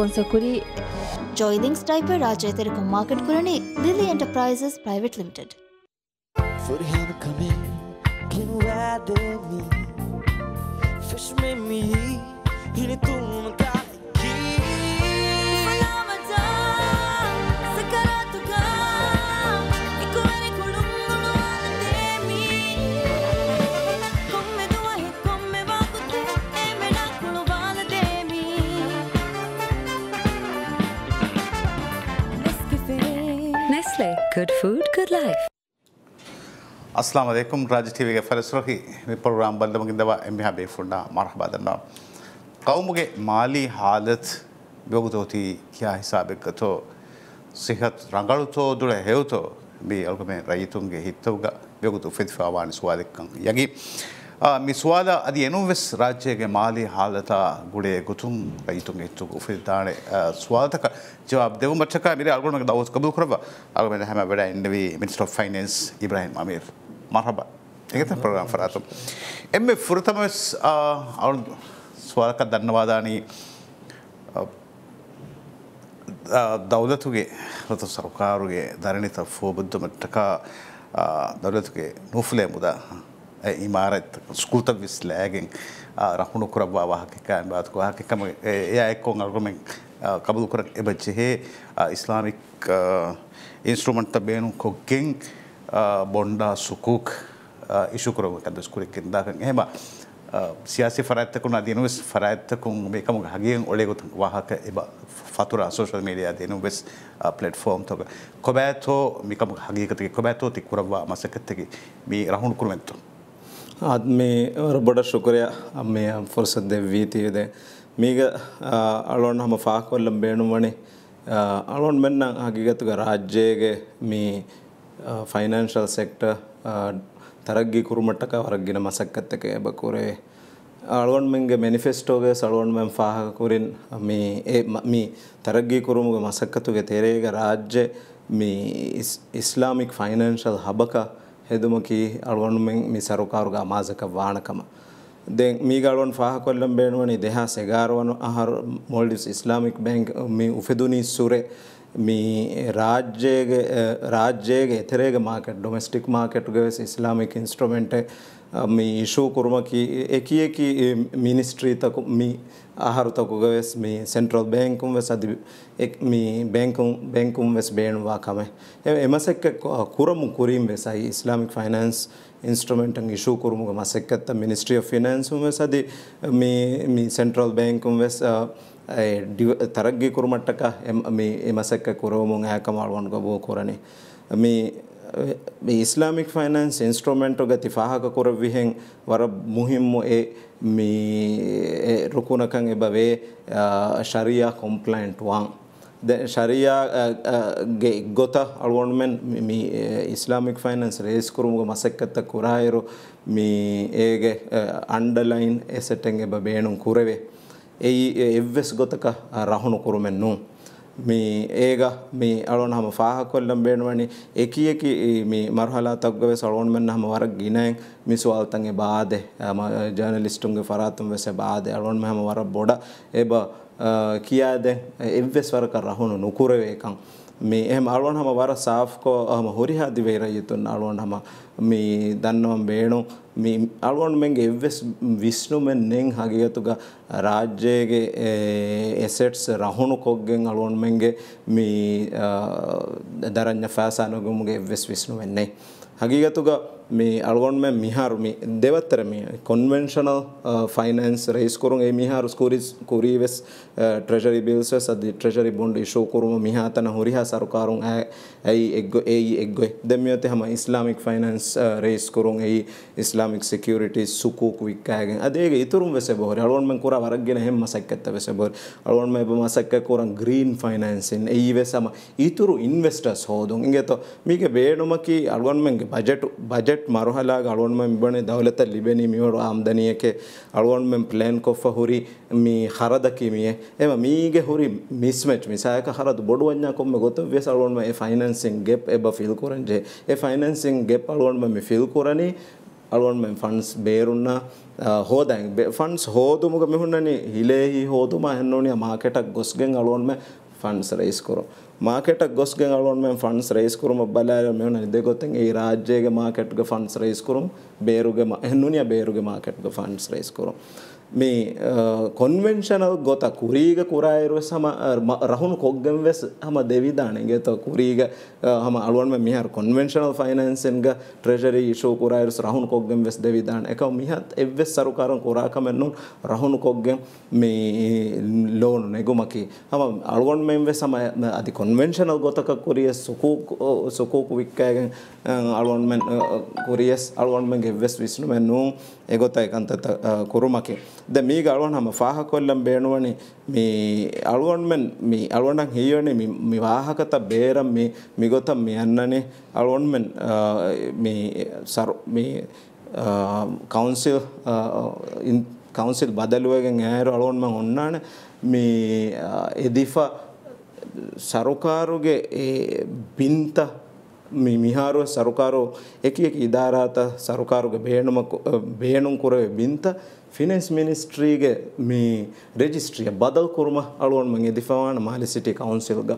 Sponsor করি জয়লিংস টাইপের রাজনীতি এরকম মার্কেট করে নেই Delhi enterprises private limited Fish made me eat, and it threw on the good food, good life. ಅಸ್ಲಾಂ ಅಲೈಕುಮ್ ರಾಜ್ ಟಿ ವಿಗೆ ಫಲಸ್ರೋಹಿ ಈ ಪ್ರೋಗ್ರಾಮ್ ಬಂದಮಗಿಂದವ ಎಮ್ಮೆ ಹಬೇ ಫುಂಡ ಮರಹಬಾದನ್ನ ಕೌಮಗೆ ಮಾಲಿ ಹಾಲತ್ ಬೆಗುತೋತಿ ಕ್ಯಾ ಹಿಸಾಬೆಕ್ಕತೋ ಸಿಹತ್ ರಂಗಳುತೋ ದುಳೆ ಹೇವುತೋ ಬಿ ಅಲ್ಗಮೆ ರೈತುಂಗೆ ಹಿತ್ತುಗ ಬೆಗುತು ಫಿದ್ಫಾವಾನಿ ಸುವಾದಿಕ್ಕಂ ಯಗಿ ಮಿಸ್ವಾದ ಅದು ಎನುವೆಸ್ ರಾಜ್ಯಗೆ ಮಾಲಿ ಹಾಲತ ಗುಡೆ ಗುತುಂ ಕೈತುಂ ಎತ್ತು ಫಿಲ್ತಾಣೆ ಸ್ವಾದಕ ಜವಾಬ್ ದೇವು ಮಚ್ಚಕ ಮಿರಿ ಅಲ್ಗೊಂಡು ನಂಗೆ ದಾವೋಸ್ ಕಬೂಲ್ ಕುರವ ಆಗ ಮೇಲೆ ಹೆಮ ಬೇಡ ಎಂಡವಿ minister of finance Ibrahim Ameer ಮರ್ಹಬ ඒකත ප්‍රගම් පරාතුම්. එම ෆුරතම අවු ස්වාලක දන්නවාදානී දෞදතුගේ රතු සරුකාරුගේ දරනිත ෆෝබුද්ධමට්ටකා දෞලතුගේ නුෆලේ මුදා ඉමාරත් ස්කූතක් විස් ලෑගෙන් රහුණු කරබවා වාහකකෑන් බාතුක හකිකම එය එක්කෝන් අල්ගොමෙන් කබදු කර එබච්චෙහේ ඉස්ලාමික් ඉන්ස්ට්‍රමන්ට බේනු කොක්ගෙන් බොන්්ඩා සුකූක් ඉශුකරවකද ස්කුරෙක්ෙන් දාකන් හෙම සියාසි ෆරඇත්තකුන් අදනුවෙස් ෆරඇත්තකුන් මේකම හගියෙන් ඔලෙගොතු වාහක එබ ෆතුර සෝශල් මීඩිය දයනු වෙස් පලට ෆෝම් තොක කොබෑතෝ මිකම හගේකතක කොබෑතෝ තිකුරවා මසකත්තකි මේ රහුණු කුරුමෙන්තුන් ಅದು ಮೇ ಬಡ ಶುಕ್ರಿಯ ಅಮ್ಮೆ ಫುರ್ಸದ್ದೆ ವೀತಿ ಇದೆ ಮೀಗ ಅಳೋಣ ನಮ್ಮ ಫಾಕ್ವಲ್ಲ ಬೇಣುಮಣಿ ಅಳೋಣ ಮೆನ್ನ ಹಗೀಗತ್ಗ ರಾಜ್ಯಗೆ ಮೀ ಫೈನಾನ್ಷಿಯಲ್ ಸೆಕ್ಟರ್ ತರಗ್ಗಿ ಕುರುಮಟ್ಟಕ ಹೊರಗಿನ ಮಸಕ್ಕತ್ತಕ್ಕೆ ಬಕೂರೆ ಅಳಗೊಂಡು ಮಂಗೆ ಮೆನಿಫೆಸ್ಟೋಗೆ ಸಳಗೊಂಡು ಮೆಮ್ ಫಾಹ ಕುರಿನ್ ಮೀ ಏ ಮೀ ತರಗ್ಗಿ ಕುರುಮುಗ ಮಸಕ್ಕತ್ತುಗೆ ತೆರೆಗ ರಾಜ್ಯ ಮೀ ಇಸ್ ಇಸ್ಲಾಮಿಕ್ ಫೈನಾನ್ಷಿಯಲ್ ಹಬಕ ಹೆದುಮುಕಿ ಅಳ್ವಣ್ಣು ಮಿ ಸರುಕಾರುಗ ಅಮಾಜಕ ವಾಣಕಮ ದೆ ಮೀಗಾಳ್ವನ್ ಫಾಹ ಕೊಲ್ಲಂ ಬೇಣವನಿ ದೇಹ ಸೆಗಾರವನು ಆಹಾರ ಮೋಲ್ಡಿವ್ಸ್ ಇಸ್ಲಾಮಿಕ್ ಬ್ಯಾಂಕ್ ಮಿ ಉಫೆದುನಿ ಸುರೆ ಮಿ ರಾಜ್ಯಗೆ ರಾಜ್ಯಗೆ ಎಥೆರೇಗೆ ಮಾರ್ಕೆಟ್ ಡೊಮೆಸ್ಟಿಕ್ ಮಾರ್ಕೆಟ್ಗೆ ಇಸ್ಲಾಮಿಕ್ ಇನ್ಸ್ಟ್ರೂಮೆಂಟೆ ಮಿ ಇಶೂ ಕುರ್ಮಕಿ ಎಕಿ ಎಕಿ ಮಿನಿಸ್ಟ್ರಿ ತಕು ಮಿ ආහාරතකුගවෙස් මේ සෙන්ට්‍රල් බැංකුම් වෙස් අධි මේ බැංකුම් බැංකුම් වෙස් බේනවා කමයි. එමසෙක්ක කුරමු කුරීම් වෙසයි ඉස්ලාමික් ෆයිනන්ස් ඉන්ස්ට්‍රමෙන්ටන් ඉෂූ කුරුමුග මසෙක්කත්ත මිනිස්ට්‍රිය ෆිනන්සුම් වෙස් අධි මේ සෙන්ට්‍රල් බැංකුම් වෙස් තරග්ගි කුරුමට්ටක එමසෙක්ක කුරවමුන් ඇකමල්වන් ගොබෝ කොරණේ. මේ ඉස්ලාමික් ෆනන්ස් ඉන්ස්ට්‍රමෙන්ට් ගති ෆාහක කොරවිහෙන් වර මුහිම්ම ඒ මේ රුකුණකන් එබවේ ශරියා කොම්ප්ලයින්ට් වන් ශරියාගේ ගොත අල්වොන්මෙන් ඉස්ලාමික් ෆනන්ස් රේස් කරුමුග මසක්කත්ත කුරායරු මේ ඒගේ අන්ඩලයින් එසටෙන් එබ බේනුම් කුරවේ එයි එව්වෙස් ගොතක රහුණු කුරුමෙන් නුම් මේ ඒග මේ අලොන් හම ෆාහකොල්ලම් බේනවනි එකී එක මේ මරහලා තක්ගව සලොන් මෙන්න හම වරක් ගිනයෙන් මිස්වාල්තන්ගේ බාද ජනලිස්ටුන්ගේ ෆරාතුම් වෙස බාද අලොන් මෙහම වර බොඩ එබ කියාද එව්වෙස් වරක රහුණු නුකුරවේකං මේ එහම අලුවන් හම වර සාෆ්කෝ හම හොරිහාදි වේරයුතුන් අලුවන් හම මේ දන්නවම් බේනු අලුවන්මෙන් එවස් විශ්නුමෙන්නෙන් හගියතුග රාජ්‍යයගේ එසෙට්ස් රහුණු කොග්ගෙන් අලුවන්මෙන්ගේ මේ දරඥ ෆෑසානගමුගේ එවස් විශ්නුවෙන්නේ. හගිගතුග මේ අල්ගොන්ම මිහාරුම දෙවත්තරම කොන්වෙන්ශනල් ෆයිනන්ස් uh, රේස්කරුන් ඒ මිහාරු ස්කූරිස් කුරීවෙස් ට්‍රෙජරි බිල්ස සද ට්‍රෙජරි බොන්ඩ් ශෝකරුම මිහතන හොරිහා සරකාරුන් ඇයි එක් uh, ඒ එක්ගො දෙමියොත හම ඉස්ලාමික් ෆයිනන්ස් රේස්කරුන් ඒ ඉස්ලාමික් සිකියරිටි සුකූක් වික්කායගෙන් අදේ ඉතුරුම් වෙස බොර අලුවන්ම කුර වරගෙන හෙම සැක්කත්ත වෙස බොර අලුවන්ම එබම සැක්ක කොරන් ග්‍රීන් ෆයිනන්සින් ඒ වෙසම ඉතුරු ඉන්වස්ටර්ස් හෝදුන් ඉගෙත මේක බේනුමකි අලුවන්මගේ බජට් බජට් ಬಜೆಟ್ ಮರುಹಲಾಗಿ ಅಳವಣ್ ಮೆಮ್ ಬಣೆ ದೌಲತ ಲಿಬೆನಿ ಮಿಯೋಡು ಆಮದನಿಯಕ್ಕೆ ಅಳವಣ್ ಮೆಮ್ ಪ್ಲ್ಯಾನ್ ಕೊಫ ಹುರಿ ಮಿ ಹರದಕಿ ಮಿಯೆ ಏಮ ಮೀಗೆ ಹುರಿ ಮಿಸ್ ಮ್ಯಾಚ್ ಮಿ ಸಾಯಕ ಹರದು ಬೊಡು ವಂಜಾ ಕೊಮ್ಮೆ ಗೊತ್ತವ್ಯಸ್ ಅಳವಣ್ ಮೆ ಫೈನಾನ್ಸಿಂಗ್ ಗೆಪ್ ಎಬ್ಬ ಫಿಲ್ ಕೊರಂಜೆ ಎ ಫೈನಾನ್ಸಿಂಗ್ ಗೆಪ್ ಅಳವಣ್ ಮೆ ಫಿಲ್ ಕೊರನಿ ಅಳವಣ್ ಮೆಮ್ ಫಂಡ್ಸ್ ಬೇರುನ್ನ ಹೋದಂಗೆ ಬೆ ಫಂಡ್ಸ್ ಹೋದುಮುಗ ಮಿಹುಣ್ಣನಿ ಹಿಲೇಹಿ ಹೋದುಮ ಹೆನ್ನೋಣಿ ಮಾರ್ಕೆಟಾಗಿ ಗೊಸ್ಗೆಂಗೆ ಅಳವಣ್ ಮೆ ಫಂಡ್ಸ್ ರೈಸ್ ಕೊರೋ ಮಾರ್ಕೆಟಾಗಿ ಗೊಸ್ಗೆ ಅಳೋಣ ಮೇಲೆ ಫಂಡ್ಸ್ ರೈಸ್ ಕುರುಮ ಬಲ್ಲಾರ ಮೇವು ನನಗೆ ಗೊತ್ತಂಗೆ ಈ ರಾಜ್ಯಗೆ ಮಾರ್ಕೆಟ್ಗೆ ಫಂಡ್ಸ್ ರೈಸ್ ಕುರುಮ್ ಬೇರುಗೆ ಹೆಣ್ಣುನಿಯ ಬೇರುಗೆ ಮಾರ್ಕೆಟ್ಗೆ ಫಂಡ್ಸ್ ರೈಸ್ ಕುರುಮ್ මේ කොන්වෙන්ෂනල් ගොත කුරීග කුරායරුව සම රහුණු කොග්ගම් වෙස් හම දෙවිධානගේ තො කුරීග හම අලුවන්ම මිහර කොන්වෙන්ෂනල් ෆයිනන්සින්ග ට්‍රෙජරි ශෝ කුරායරු රහුණු කොග්ගම් වෙස් දෙවිධාන එක මිහත් එවෙස් සරුකාරන් කුරාකමෙන්නුන් රහුණු කොග්ගම් මේ ලෝනු නැගුමකි හම අලුවන් මෙන් වෙ සම අධි කොන්වෙන්ෂනල් ගොතක කුරිය සුකූකු වික්කයගෙන් අලුවන්මෙන් කුරියස් අලුවන්මගේ වෙස් විස්නුමෙන් නූ ಎಗೊತ್ತ ಏಕಂತ ಕುರುಮಕ್ಕೆ ದ ಮೀಗ ಅಳ್ವಣ ಹಮ ಫಾಹಕೊಲ್ಲಂ ಬೇಣುವಣಿ ಮೀ ಅಳ್ವಣ ಮೆನ್ ಮೀ ಅಳ್ವಣಂಗೆ ಹೀಯೋಣಿ ಮಿ ಮಿ ವಾಹಕತ ಬೇರಂ ಮಿ ಮಿಗೊತ್ತ ಮಿ ಅನ್ನನೆ ಅಳ್ವಣ ಮೆನ್ ಮೀ ಸರ್ ಮೀ ಕೌನ್ಸಿಲ್ ಕೌನ್ಸಿಲ್ ಬದಲುವಗೆ ಯಾರು ಅಳ್ವಣ ಮಂಗೆ ಉಣ್ಣಾಣೆ ಮೀ ಎದಿಫ ಸರಕಾರುಗೆ ಬಿಂತ මේ මිහාරුව සරුකාරෝ එක එක ඉදාරාත සරුකාරුග බේනුම බේනුම් කුරව බින්ත ෆිනස් මිනිස්ට්‍රීගේ මේ රෙජිස්ට්‍රිය බදල් කුරුම අලුවන්මගේ දිෆවාන මාලි සිටි කවුන්සිල්ග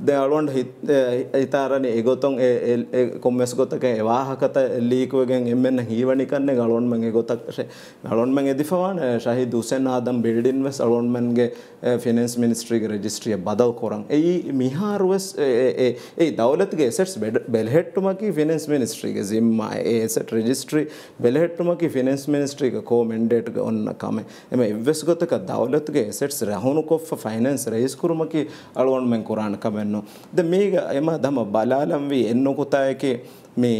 දැන් අලුවන්ට හිතාරණ ඒගොතොන් කොම්මස් ගොතක එවාහකත ලීකුවගෙන් එමෙන් හීවනිකන්නේ ගලොන්මන් ගොතක්ෂ ගලොන්මන් එදිෆවාන ශහි දුසෙන් ආදම් බිල්ඩින් වෙස් අලොන්මන්ගේ ෆිනන්ස් මිනිස්ට්‍රීග රජිස්ට්‍රිය බදව කොරන් ඒ මිහාරුවස් ඒ දවලත්ගේ සෙට්ස් බෙල්හෙට්ටුමකි ෆිනන්ස් මිනිස්ට්‍රීග සිම්ම ඒසට රජිස්ට්‍රී බෙල්හෙට්ටුමකි ෆිනන්ස් මිනිස්ට්‍රීක කෝමෙන්ඩේට්ග ඔන්න කම එම එවස් ගොතක දවලත්ගේ සෙට්ස් රහුණු කොප්ෆ ෆයිනන්ස් රයිස්කුරුමකි අලුවන්මෙන් කොරාණ කම ವೆನ್ನು ದ ಮೇಗ ಎಮ ದಮ ಬಲಾಲಂವಿ ಎನ್ನು ಕುತಾಯಕೆ ಮೇ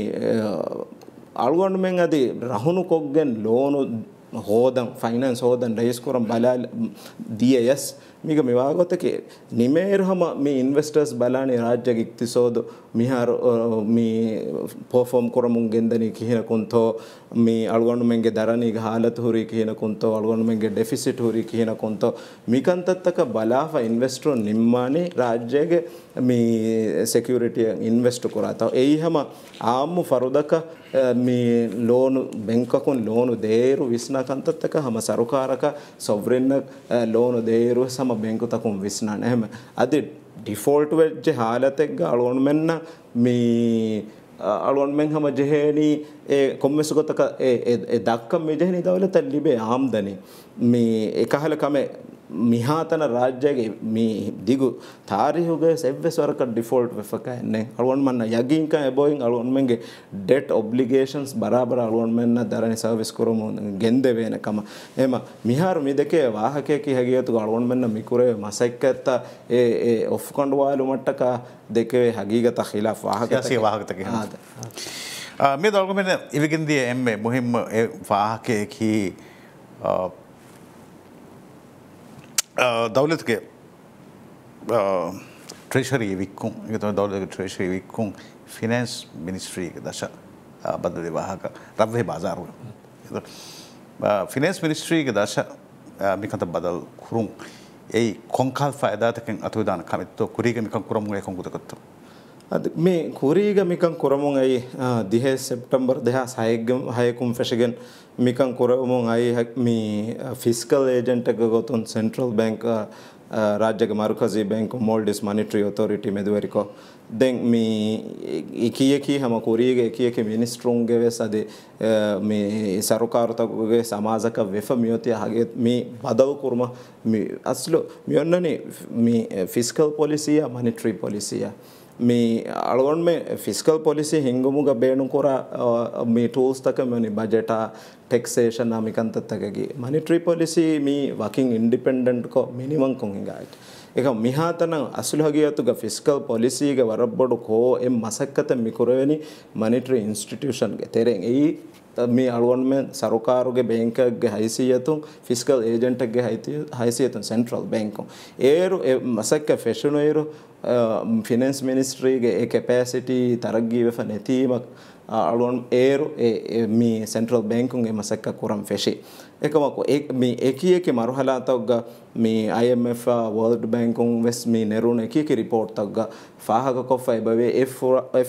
ಅಳ್ಗೊಂಡು ಮೇಂಗ್ ಅದಿ ರಹುನು ಕೊಗ್ಗೆನ್ ಲೋನು ಹೋದಂ ಫೈನಾನ್ಸ್ ಹೋದಂ ರೈಸ್ ಕೊರಂ ಬಲಾಲ್ ದಿ ಎಸ್ ಮಿಗಮಿವಾಗೊತ್ತಕ್ಕೆ ನಿಮೇರ್ಹಮ ಮೀ ಇನ್ವೆಸ್ಟರ್ಸ್ ಬಲಾಣಿ ರಾಜ್ಯ ಇಕ್ತಿಸೋದು ಮಿಹಾರ್ ಮೀ ಪರ್ಫಾರ್ಮ್ ಕೊರಮುಂಗೆಂದನಿ ಕಿಹಿನ ಕುಂತೋ ಮೀ ಅಳ್ಗೊಂಡು ಮೆಂಗೆ ದರನಿಗೆ ಹಾಲತ್ ಹುರಿ ಕಿಹಿನ ಕುಂತೋ ಅಳ್ಗೊಂಡು ಮೆಂಗೆ ಡೆಫಿಸಿಟ್ ಹುರಿ ಕಿಹಿನ ಕುಂತೋ ಮಿಕಂತತ್ತಕ ಬಲಾಫ ಇನ್ವೆಸ್ಟ್ರು ನಿಮ್ಮಾನಿ ರಾಜ್ಯಗೆ ಮೀ ಸೆಕ್ಯೂರಿಟಿ ಇನ್ವೆಸ್ಟ್ ಕೊರಾತಾವ ಏಹಮ ಆಮು ಫರುದಕ මේ ලෝನು බැංකකුන් ලෝನು දේරු විශ්නාකන්තත්තක හම සරුකාරක සොවරෙන්න ලෝනු දේරුව සම බැංකුතකුම් විශ්නාන හැම අද ඩිෆෝල්ට් වෙච්ජ හාලතෙක්ග අලෝන් මෙන්න මේ අලුවන් මෙන් හම ජෙහේනී ඒ කොම්මෙසුකොතක දක්කම් මෙජහනි දවල තැල්ලිබේ ආම්දනේ මේ එකහලකම මිහාතන රාජ්‍යගේ මේ දිගු තාරිහුගේ සෙව්වෙස්වරක ඩිෆෝල්ට් වෙෆකන්නේ අලුවන්මන්න යගින්ක එබෝයින් අලුවන්මන්ගේ ඩෙට් ඔබ්ලිගේෂන්ස් බරාබර අලුවන්මන්න දරණ සර්විස් කරමු ගෙන්ද වෙනකම එම මිහාර මිදකේ වාහකයකි හැගියතු අලුවන්මන්න මිකුරේ මසෙක් ඇත්ත ඒ ඒ ඔෆ් කොන්ඩ් වායලු මට්ටක දෙකේ හගීගත ඛිලාෆ් වාහකයසි වාහකතක මේ දල්ගමෙන ඉවකින්දිය එම්මේ මුහිම්ම වාහකයකි දවලත් ට්‍රේෂරී වික්කුම් එකතම දවලක ට්‍රේෂරී වික්කුම් ෆිනන්ස් මිනිස්ට්‍රීක දශ බද්ධ දෙවාහක රබ්වේ බාසාරුව ෆිනන්ස් මිනිස්ට්‍රීක දශ මිකත බදල් කුරුම් ඒ කොංකල් ෆයදාතකින් අතුදාන කමිත්තු කුරීගමිකන් කුරමුගේ කොංගුතකත්තු මේ කුරීගමිකන් කොරමුන් ඇයි දිහේ සෙප්ටම්බර් දෙහා සයගම් හයකුම් ෆැශගෙන් මිකන් කොරමුන් අයි මේ ෆිස්කල් ඒජන්ටක ගොතුන් සෙන්ට්‍රල් බැංක රාජ්‍යක මරුකසි බැංකු මෝල්ඩිස් මනිට්‍රී ඔතොරිටි මෙදුවරිකෝ දැන් මේ එකයකී හම කුරීග එකයක මිනිස්ටරුන්ගේ වෙස් අද මේ සරුකාරතකගේ සමාජක වෙෆ මියෝතිය හගේ මේ බදව කුරුම අස්ලු මියන්නනේ මේ ෆිස්කල් පොලිසිය මනිට්‍රී පොලිසිය මේ අලගොන් මේ ෆිස්කල් පොලිසි හිංගමුග බේනුකොර මේ ටූල්ස්තකමනි බජට ටෙක්සේෂන් අමිකන්තත්තකගේ මනිට්‍රී පොලිසි මේ වකින් ඉන්ඩිපෙන්ඩෙන්ට්කෝ මිනිවංකොන් හිඟාට එක මිහාතන අසුලහගියතුග ෆිස්කල් පොලිසිීග වරබ්බොඩු කෝ එම් මසක්කත මිකුරවැනි මනිට්‍රී ඉන්ස්ටිටියෂන්ගේ තෙරෙන් ඒ මේ අලුවන්ම සරුකාරුගේ බේංකක්ගේ හයිසියතුන් ෆිස්කල් ඒජෙන්ටක්ගේ හයිසියතුන් සෙන්ට්‍රල් බැංකුම් ඒරු මසක්ක ෆෙෂනුේරු ෆිනන්ස් මිනිස්ට්‍රීගේ ඒ කැපෑසිටි තරක්ගීවෙ නැතිීමක් අලුවන් ඒරු මේ සෙන්ට්‍රල් බැංකුන්ගේ මසැක්ක කුරම් ෆෙෂි. එකමකු මේ එකඒක මරුහලාතක්ග මේ IMF වර්ඩ් බැංකුන් වෙස් මේ නෙරුණ එකක රිපෝර්්තක්ග ފާހަކަކޮށް އެބަވެ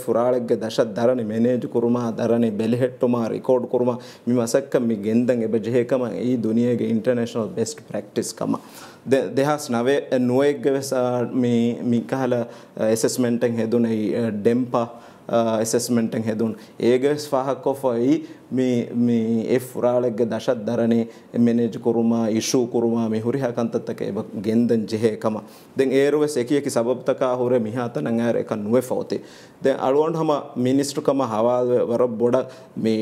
ފުރާޅެއްގެ ދަށަށް ދަރަނި މެނޭޖް ކުރުމަހ ދަރަނި ބެލިހެއްޓުމާ ރިކޯޑް ކުރުމަ މި މަސައްކަ މި ގެންދަން އެބަ ޖެހޭކަމަށް އީ ދުނިޔޭގެ އިންޓර්ނޭޝަނަލ ބެސްޓް ޕްރެක්ޓިސް ކަމަށް දෙහස් නවේ නුවක්ගවෙස මේ මිකහල එසස්මෙන්ටෙන් හෙදුනයි ඩෙම්පා ඇසස්මෙන්ටෙන් හෙදුන් ඒගස් පහක්කොෆොයි මේ ފުރާޅެއްގެ ದಶަށް ಧರಣಿ މެނޭޖް ކުރުމާ އިޝޫ ކުރުމާ މި ހުރިހާ ކަންތައްތަކެ އެބަ ގެންދަން ޖެހޭކަމ ދެން އޭރުވެސް އެކިއެކި ސަބަބުތަކާ ހުރެ މިހާތަ ނަން އައިރ އެކަން ނުވެ ފަವತಿ ދެން އަޅުވަން ހަމަ މިނިސްޓުކަމ ހަވާލުވެ ވަރަށް ބޮޑަށް މި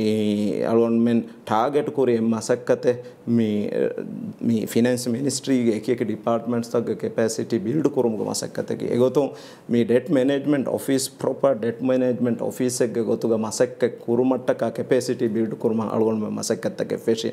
އަޅުވަން މެން ޓާގެޓް ކުރި އެއް މަސައްކަތެ މި ފިނަންސް މިނިސްޓ್ರೀގެ އެކިއެކި ޑިޕާޓްމަންޓްސްތަކްގެ ކެޕެސިޓީ ބިල්ޑް ކުރުމުގެ މަސައްކަތަކި އެގޮތުން މި ޑެޓް މެނޭޖްމަންޓް އޮފީސް ޕްރޮޕަރ ޑެޓް މެނޭޖްމަންޓ් އޮފީސެއްގެ ގޮތުގެ މަސައްކަ ކުރުމައްޓަކާ ކެපެසිටީ ೀಟುಕುರ್ಮ ಅಳುಗೊಂಡು ಮಸಕ್ಕತ್ತಕ್ಕೆ ಫೆಶಿ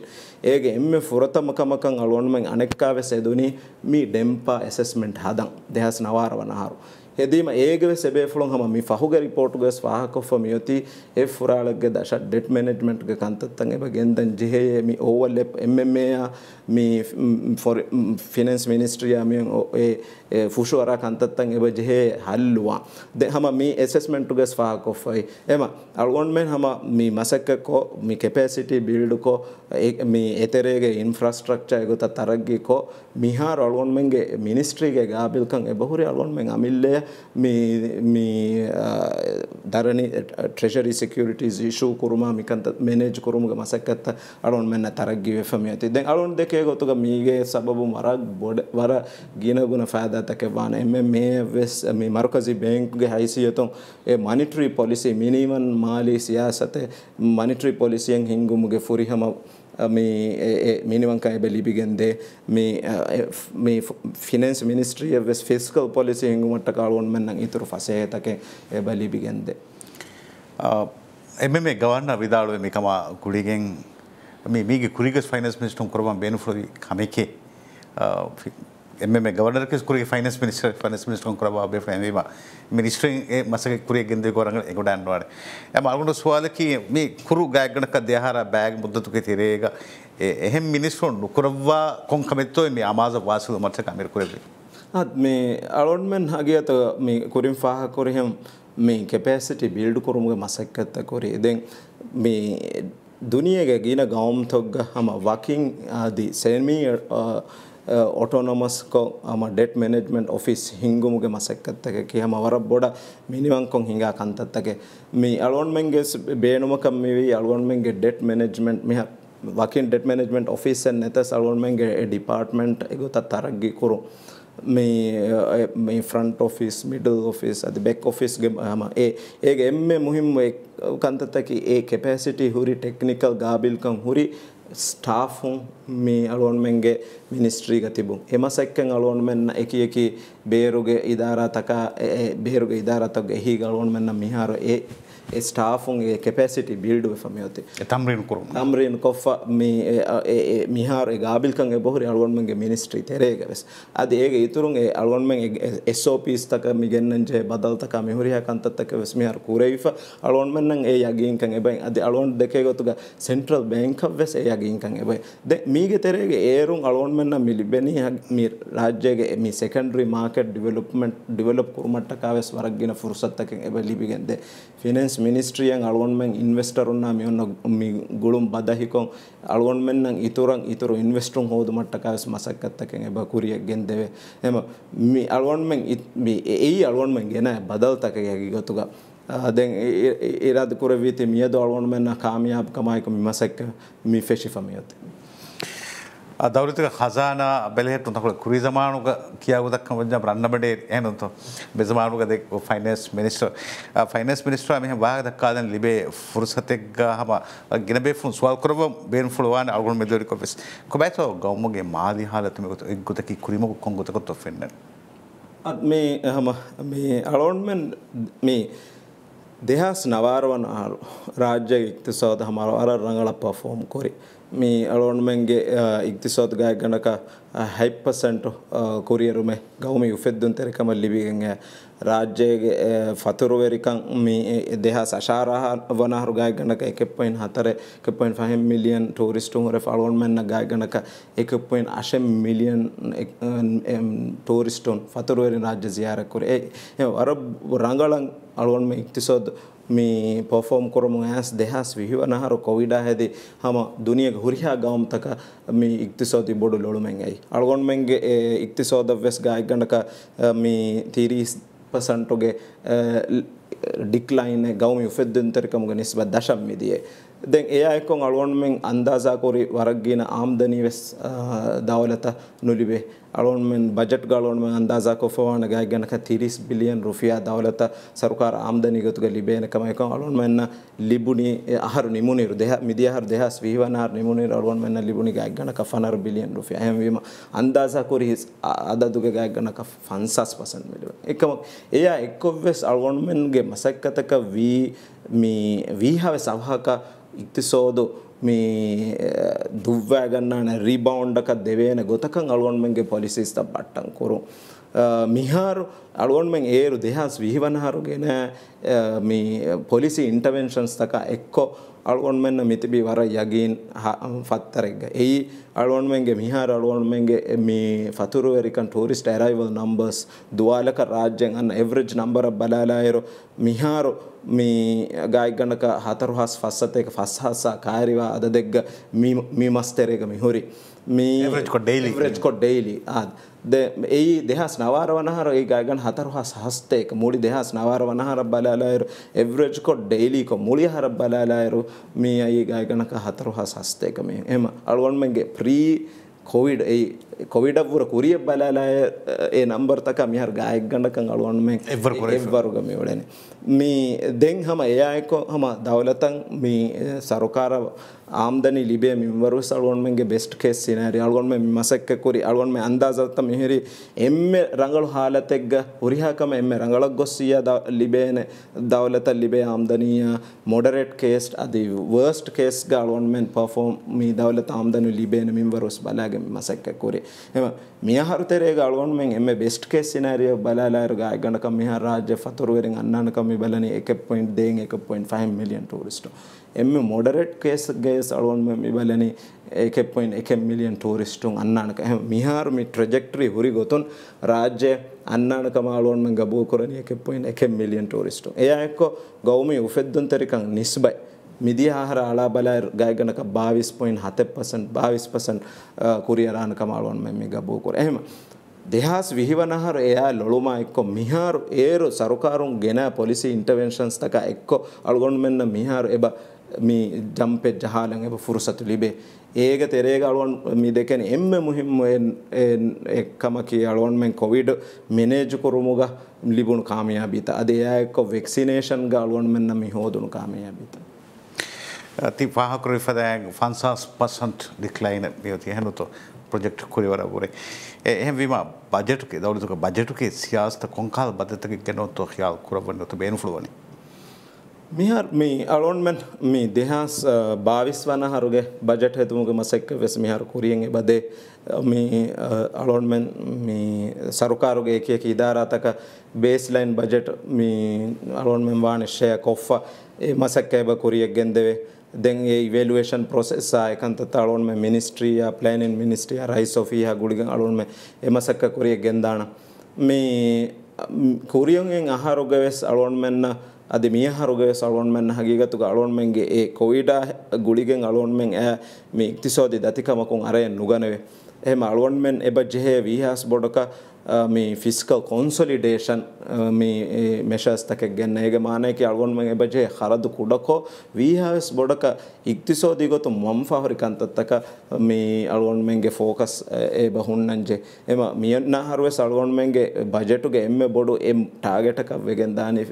ಏಗೆ ಎಮ್ಮೆ ಫುರತ ಮಕಮಕಂ ಅಳುಗೊಂಡು ಮಂಗೆ ಅನೆಕ್ಕಾವೆ ಸೆದುನಿ ಮೀ ಡೆಂಪ ಅಸೆಸ್ಮೆಂಟ್ ಹದಂ ದೇಹಸ್ ನವಾರವನಹಾರು ಹೆದೀಮ ಏಗವೆ ಸೆಬೇಫುಳುಂ ಹಮ ಮಿ ಫಹುಗೆ ರಿಪೋರ್ಟ್ಗೆ ಸ್ವಾಹಕೊಫ ಮಿಯೊತಿ ಎ ಫುರಾಳಗ್ಗೆ ದಶ ಡೆಟ್ ಮ್ಯಾನೇಜ್ಮೆಂಟ್ಗೆ ಕಂತತ್ತಂಗೆ ಬಗ್ಗೆ ಎಂದನ್ ಜಿಹೆಯೆ ಮಿ ಓವರ್ ಲೆಪ್ ಎಮ್ ಎಮ್ ಎಯ ಮಿ ಫಾರ್ ಫಿನಾನ್ಸ್ ಮಿನಿಸ್ಟ್ರಿಯ ಮಿ ފުށު އަރާ ކަންތައްތައް އެބަ ޖެހޭ ހައްލުވާ ދެ ހަމަ މީ އެސެސްމެންޓުގެސް ފާކޮށްފައި އެމ އަޅުގޮންމެން ހަމަ މީ މަސައްކަކޮ މި ކެޕެސިޓީ ބިල්ޑުކޮ މީ އެތެރޭގެ އިނފ್ರಾಸ್ಟ್ರಕ್ಚರ್ އެގޮތަ ތަރައްގީކޮ މިހާރު އަޅުގޮންމެންގެ މިނިސްޓ್ರೀގެ ގާބިލްކަން އެބަހުރި އަޅުގޮންމެން އަމިල්ලය މީ މީ ಧರಣಿ ಟ್ರೆಷರಿ ಸೆಕ್ಯೂರಿಟೀಸ್ ಇಶ್ಯೂ ಕುರುಮ ಮಿಕಂತ ಮ್ಯಾನೇಜ್ ಕುರುಮಗ ಮಸಕ್ಕತ್ತ ಅಳೋನ್ ಮೆನ್ನ ತರಗ್ಗಿ ವೆಫಮಿಯತಿ ದೆನ್ ಅಳೋನ್ ದೆಕೆ ಗೊತ್ತುಗ ಮೀಗೆ ಸಬಬು ಮರ ಬೊಡೆ ವರ ಗೀನಗುನ ಫಾದ ක්‍රියාදත්තකවන එම මේ වෙස් මේ මරුකසි බේංකුගේ හැසියතුන් ඒ මනිටරී පොලිසි මිනිවන් මාලී සියාසත මනිටරී පොලිසියෙන් හිංගුමුගේ ෆුරිහම මේ මිනිවංකාය බැලිබිගෙන්දේ මේ ෆිනන්ස් මිනිස්ට්‍රිය වෙස් ෆිස්කල් පොලිසි හිංගුමට කාලුවන් මෙන්නම් ඉතුරු ෆසේතකේ ඒ බැලිබිගෙන්දේ එම මේ ගවන්න විදාළුව මේකම කුඩිගෙන් මේ මේගේ කුරිගස් ෆයිනස් මිනිස්ටුම් කරම බේනුෆලොවි කමකේ එම ගවඩරක කුරේ ෆයිනස් මිනිස්ට ෆනස් මිනිස්ටම් කර බේ ැවීම මිනිස්ට්‍රේ මසක කුරේ ගෙද ගොරන් ගොඩන්වාට ඇම අගුණු ස්වාලක මේ කුරු ගෑගනක දෙහාර බෑග මුද්දතුක තිරේක එහෙම මිනිස්ටොන් නුකරවා කොන් කමෙත්තව මේ අමාස වාසු මටක අමිරකුරේ. අත් මේ අලොන්මන් හගේ අත මේ කොරින් පාහකොරහෙම් මේ කෙපෑසිටි බිල්ඩු කොරුමගේ මසක්කත්ත කොරේ දෙන් මේ දුනියග ගීන ගෞම් තොග්ග හම වකින් ආදී සේමී ඔටෝනොමස්කො ම ඩෙට් මනෙජ්මෙන්ට් ඔෆිස් හිංගුමුගේ මසැක්කත්තක කියහම වර බොඩ මිනිවංකොන් හිඟා කන්තත්තක මේ අලෝන්මෙන්ගේ බේනුමකම් මේ අලුවන්මෙන්ගේ ඩෙට් මනෙජ්මෙන්ට් මෙහ වකින් ඩෙට් මනෙජ්මෙන්ට් ඔෆිස්සන් නැත සල්වන්මෙන්ගේ ඩිපාර්ට්මෙන්ට් එකගොතත් තරක්ගි කුරු මේ ෆ්‍රන්ට් ඔෆිස් මිඩල් ඔෆිස් අද බෙක් ඔෆිස්ගේ හම ඒ ඒගේ එම්ම මුහිම් කන්තතකි ඒ කෙපැසිටි හුරි ටෙක්නිකල් ගාබිල්කං හුරි ස්ටාෆුන් මේ අලුවන්මෙන්ගේ මිනිස්ට්‍රීක තිබුන් එම සැක්කෙන් අලුවන් මෙන්න එක එක බේරුගේ ඉදාරාතක බේරුගේ ඉදාරතක් එහි ගලුවන් මෙන්න මිහාර ඒ ස්ටාෆුන්ගේ කෙපැසිටි බිල්ඩුව ෆමියෝති තම්රීන් කරු තම්රීන් කොෆ මිහාර ගාබිල්කන් බොහරි අලුවන්මගේ මිනිස්ට්‍රී තෙරේගවෙස් අද ඒගේ ඉතුරුන්ගේ අලුවන්මෙන් එස්ෝපිස්තක මිගෙන්න්නජේ බදල්තක මිහුරිය කන්තත්තක වෙස්මිහර කුරේයිෆ අලුවන්මෙන්න්න ඒ යගීන්කන් එබයි අද අලුවන් දෙකේගොතුක සෙන්ට්‍රල් බැංකක් වෙස් ඒ යගීන්කන් එබයි ද මීග තෙරේගේ ඒරුම් අලුවන්මෙන්න්න මිලිබෙනී රාජ්‍යගේ එමි සෙකන්ඩරි මාකට් ඩිවලොප්මෙන්ට් ඩිවලොප් කුරුමට්ටකාවෙස් වරක්ගෙන ෆුරසත්තකෙන් එබ ලිබිගෙන්ද ෆිනන්ස් මිනිස්ට්‍රියෙන් අලුවන්මෙන් ඉන්වස්ටරුන්නා මියොන්න මි ගුළුම් බදහිකොන් අලුවන්මෙන්න්නන් ඉතුරන් ඉතුරු ඉන්වස්ටුම් හෝදුමට්ටකවස් මසක්කත්තකෙන් එබ කුරියක් ගෙන්දවේ එම මි අලුවන්මෙන් ඒ අලුවන්මෙන් ගෙන බදල්තකයකි ගොතුග දැන් ඒරාධ කුරවීති මිය දොල්වන්මෙන්න්න කාමයාප් කමයික මිමසක්ක මි ෆෙෂි ෆමියොති. ದೌಲತಿಕ ಖಜಾನ ಬೆಲೆ ಹೆಟ್ಟು ಕುರಿ ಜಮಾನುಗ ಕಿಯಾಗುದಕ್ಕ ಮುಂಜ ರನ್ನಬಡೆ ಏನಂತ ಬೆಜಮಾನುಗ ದೆ ಫೈನಾನ್ಸ್ ಮಿನಿಸ್ಟರ್ ಫೈನಾನ್ಸ್ ಮಿನಿಸ್ಟರ್ ಆಮೇಲೆ ಭಾಗ ದಕ್ಕಾದ ಲಿಬೆ ಫುರ್ಸತೆಗ್ಗ ಹಮ ಗಿನಬೆ ಫುನ್ ಸ್ವಾಲ್ ಕೊರವ ಬೇನ್ ಫುಳುವಾನ ಅವುಗಳ ಮೆದುವರಿ ಕೊಪ್ಪೆಸ್ ಕೊಬಾಯ್ತು ಗೌಮಗೆ ಮಾದಿ ಹಾಲತ್ತು ಮಿಗುತ್ತು ಇಗ್ಗುತಕ್ಕಿ ಕುರಿಮಗು ಕೊಂಗುತಕ್ಕ ತೊಫೆನ್ನ මේ හම මේ අලෝන්මෙන් මේ දෙහස් නවාරවන ආලු රාජ්‍ය ඉක්තිසාද හමර අර රඟල පෆෝම් කොරේ මේ ಅಳೋಣ್ಮೆಂಗೆ ಇಕ್ತಿಸೋದ್ಗಾಯ ಗಣಕ ಹೈಪ್ ಪರ್ಸೆಂಟ್ ಕೊರಿಯರುಮೆ ಗೌಮಿ ಉಫೆದ್ದುನ್ ತೆರೆಕಮಲ್ಲಿ ಬೀಗಂಗೆ ರಾಜ್ಯಗೆ ಫತುರುವೆರಿಕಂ ಮಿ ದೇಹ ಸಶಾರ ವನಹರು ಗಾಯ ಗಣಕ ಏಕೆ ಪಾಯಿಂಟ್ ಹತ್ತರ ಏಕೆ ಪಾಯಿಂಟ್ ಫೈವ್ ಮಿಲಿಯನ್ ಟೂರಿಸ್ಟು ಹೊರೆ ಫಾಳ್ವಣ್ಮೆನ್ನ ಗಾಯ ಗಣಕ ಏಕೆ ಪಾಯಿಂಟ್ ಅಶೆ ಮಿಲಿಯನ್ ಟೂರಿಸ್ಟುನ್ ಫತುರುವೆರಿ ರಾಜ್ಯ ಜಿಯಾರಕ್ಕುರೆ ವರ ರಂಗಳ ಅಳವಣ್ಮೆ ಇಕ್ತಿಸೋದು මේ පොෆෝම් කරමු ඇස් දෙහස් විහිවනහර කොවිඩා හැදි හම දුනියක හුරිහා ගවම්තක මේ ඉක්තිසෝති බොඩු ලොළුමෙන්ගයි. අල්ගොන්මෙන්ගේ ඉක්තිසෝද වෙස් ගායිගඩක මේ තීරීස් පසන්ටුගේ ඩික්ලයින ගෞම යුෆෙද්දන්තරිකමුග නිස්බ දශම්මිදියේ. දැන් ඒ අයකොන් අලුවන්මෙන් අන්දාසාකොරි වරක්ගෙන ආම්දනී වෙස් දවලත නොලිබේ ಅಳೋಣ್ಮೆಂಟ್ ಬಜೆಟ್ಗಳೋಣ್ಮೆ ಅಂದಾಜಾಕೋ ಫೋಣ ಗಾಯಗನಕ ತಿರಿಸ್ ಬಿಲಿಯನ್ ರುಫಿಯಾ ದೌಲತ ಸರ್ಕಾರ ಆಮದನಿಗತುಗ ಲಿಬೇನ ಕಮೈಕ ಅಳೋಣ್ಮೆನ್ನ ಲಿಬುನಿ ಆಹಾರು ನಿಮುನಿರು ದೇಹ ಮಿದಿಯಾಹಾರು ದೇಹ ಸ್ವೀವನಹಾರು ನಿಮುನಿರು ಅಳೋಣ್ಮೆನ್ನ ಲಿಬುನಿ ಗಾಯಗನಕ ಫನರ್ ಬಿಲಿಯನ್ ರುಫಿಯಾ ಹೆಮ್ ವಿಮ ಅಂದಾಜಾಕೋರಿ ಹಿಸ್ ಅದದುಗ ಗಾಯಗನಕ ಫನ್ಸಾಸ್ ಪಸಂಟ್ ಮಿಲಿವೆ ಎಕ್ಕಮ ಎಯ ಎಕ್ಕೊವ್ವೆಸ್ ಅಳೋಣ್ಮೆನ್ಗೆ ಮಸಕ್ಕತಕ ವಿ ಮಿ ವೀಹವೆ ಸಭಾಕ ಇಕ್ತಿಸೋದು මේ eh, දුව්වෑගන්නාන රිබවන්්ඩක් දෙවේන ගොතකන් අලුවන්මන්ගේ පොලිසිස්ත බට්ටන් කොරු. Eh, මිහාරු අලුවන්මෙන් ඒරු දෙහස් විහිවනහරුගෙන පොලිසි ඉන්ටවෙන්ශන්ස් තක එක්කෝ අලුවන් මෙන්න මිතිබි වර යගින් ෆත්තරෙක්ග. ඒ අලුවන්මෙන්ගේ මිහාර අලුවන්මෙන්ගේ eh, මේ ෆතුරුවරිකන් ටූරිස්ට ඇරයිවල් නම්බර්ස් දවාලක රාජ්‍යෙන් අන්න එවරජ් නම්බර බලාලායරු මිහාරු මේ ගායගනක හතරුහස් ෆස්සතයක ෆස්හසා කාරිවා අද දෙක්ග මී මස්තෙරේක මිහුරි මිකොඩ්ඩේලි ආද ඒ දෙහස් නවාර වනහර ඒ ගයගන් හතරුහා සහස්තයක මුඩි දෙහස් නවාර වනහර බලාලායරු එවරජ්කොඩ් ඩේලිකො මුලි හර බලාලායරු මේ අයි ගයගනක හතරුහා සස්තයක මේ එම අලුවන්මගේ ප්‍රී කොවිඩ් ඒ කොවිඩ්වර කුරිය බලාලාය ඒ නම්බර්තක මිහර ගායක් ගඩකං අලුවන්ම එවරුගම වලන මේ දෙන් හම එයායකො හම දවලතන් මේ සරුකාර ආම්දනි ලිබේ මිවරු සලුවන්මගේ බෙස්ට් කෙස් සිනරි අලුවන්ම මසක්කකුරි අලුවන්ම අන්දාසත්ත මිහිරි එම්ම රඟලු හාලතෙක්ග හුරිහාකම එම රඟලක් ගොස්සිය ලිබේන දවලත ලිබේ ආම්දනීය මොඩරෙට් කේස්ට අධි වර්ස්ට කේස් ගලුවන්මෙන් පෆෝම් මේ දවලත ආම්දනු ලිබේන මින්වරුස් බලාගම මසක්කකුරි එම මියහරතරේ ගලුවන් මෙන් එම බෙස්ට් කේස් සිනාරියෝ බලාලාරුගා ගණකම් මිහා රාජ්‍ය ಫತುರುವೆරින් අන්නානකම් මිබලනේ 1.2 න් 1.5 මිලියන් ටූරිස්ටෝ එම මොඩරේට් කේස් ගේස් අලුවන් මෙන් මිබලනේ 1.1 මිලියන් ටූරිස්ටුන් අන්නානක එම මිහාර මි ට්‍රජෙක්ටරි හුරි ගොතුන් රාජ්‍ය අන්නානකම අලුවන් මෙන් ගබෝ කරණි 1.1 මිලියන් ටූරිස්ටෝ එයා එක්ක ගෞමි උෆෙද්දුන් තරිකන් නිස්බයි මිදිය ආහාර ආලාබලය ගයගනක බාවිස් පොයින් හත පසන් බාවිස් පසන් කුරියරාණ කමාලුවන් මෙම ගබූ කර එහෙම දෙහස් විහිවනහර එයා ලොළුමා එක්කො මිහාරු ඒරු සරුකාරුන් ගෙන පොලිසි ඉන්ටවෙන්ශන්ස් තක එක්කො අල්ගොන් මෙන්න මිහාරු එබ මේ ජම්පෙ ජහාලන් එබ ෆුරුසතු ලිබේ ඒක තෙරේග අලුවන් මි දෙකෙන එම්ම මුහිම්ම එක්කම කිය අලුවන් මෙන් කොවිඩ් මෙනේජ් කොරුමුග ලිබුණු කාමයාබීත අද එයා එක්කො වෙක්සිනේෂන් ග අලුවන් මෙන්න මි හෝදුණු කාමයාබීත I think Fansas percent decline යති හැනොත ප්‍රජෙක්් කොරිවරපුරේ එහැවිම බජටක දවලතුක බජටුකේ සියාස්ත කොංකාල් බදතක ගැනොත්තු හයාල් කරබන්නතු බේනුලුවනි. මිහර මේ අලෝන්මන් මේ දෙහස් භාවිස් වන හරුගේ බජට හැතුමුග මසෙක් වෙස මිහර කුරියන්ගේ බදේ මේ අලෝන්මන් මේ සරුකාරුගේ එකක ඉදාරාතක බේස්ලයින් බජට මේ අලෝන්මෙන් වානිශ්ෂය කොෆ්වා මසක්කෑබ කොරියක් ගෙන්දවේ දැන් ඒ ඉවලුවේෂන් ප්‍රොසෙස් එකන්තත අලුවන්ම මිනිස්ට්‍රිය ප්ලෑනින් මිනිස්ට්‍රිය රයිස් ඔෆීහ ගුලිගෙන් අලුවන්ම එමසක්ක කොරියක් ගෙන්දාන මේ කොරියන්ගෙන් අහාරොගවෙස් අලුවන් මෙන්න අද මිය හරුගවෙස් අලුවන් මෙන්න හගීගතුක අලුවන් මෙන්ගේ ඒ කොවිඩා ගුලිගෙන් අලුවන් මෙන් ඇ මේ ඉක්තිසෝදි දතිකමකුන් අරයෙන් නුගනවේ එහෙම අලුවන් මෙන් එබ ජෙහේ වීහස් බොඩක මේ ෆිස්කල් කොන්සොලිඩේෂන් මේ මෙශස්තක ගැන්න ඒ මානයක අල්ගොන්ම එබජේ හරදු කුඩකෝ වීහස් බොඩක ඉක්තිසෝදීගොතු මොම් ෆාහරිකන්තත්තක මේ අල්ගොන්මෙන්ගේ ෆෝකස් ඒ බහුන්නන්ජේ එම මියන්න හරුවේ සල්ගොන්මෙන්ගේ බජටුගේ එම බොඩු එම් ටාගෙටකක් වෙගෙන්දානී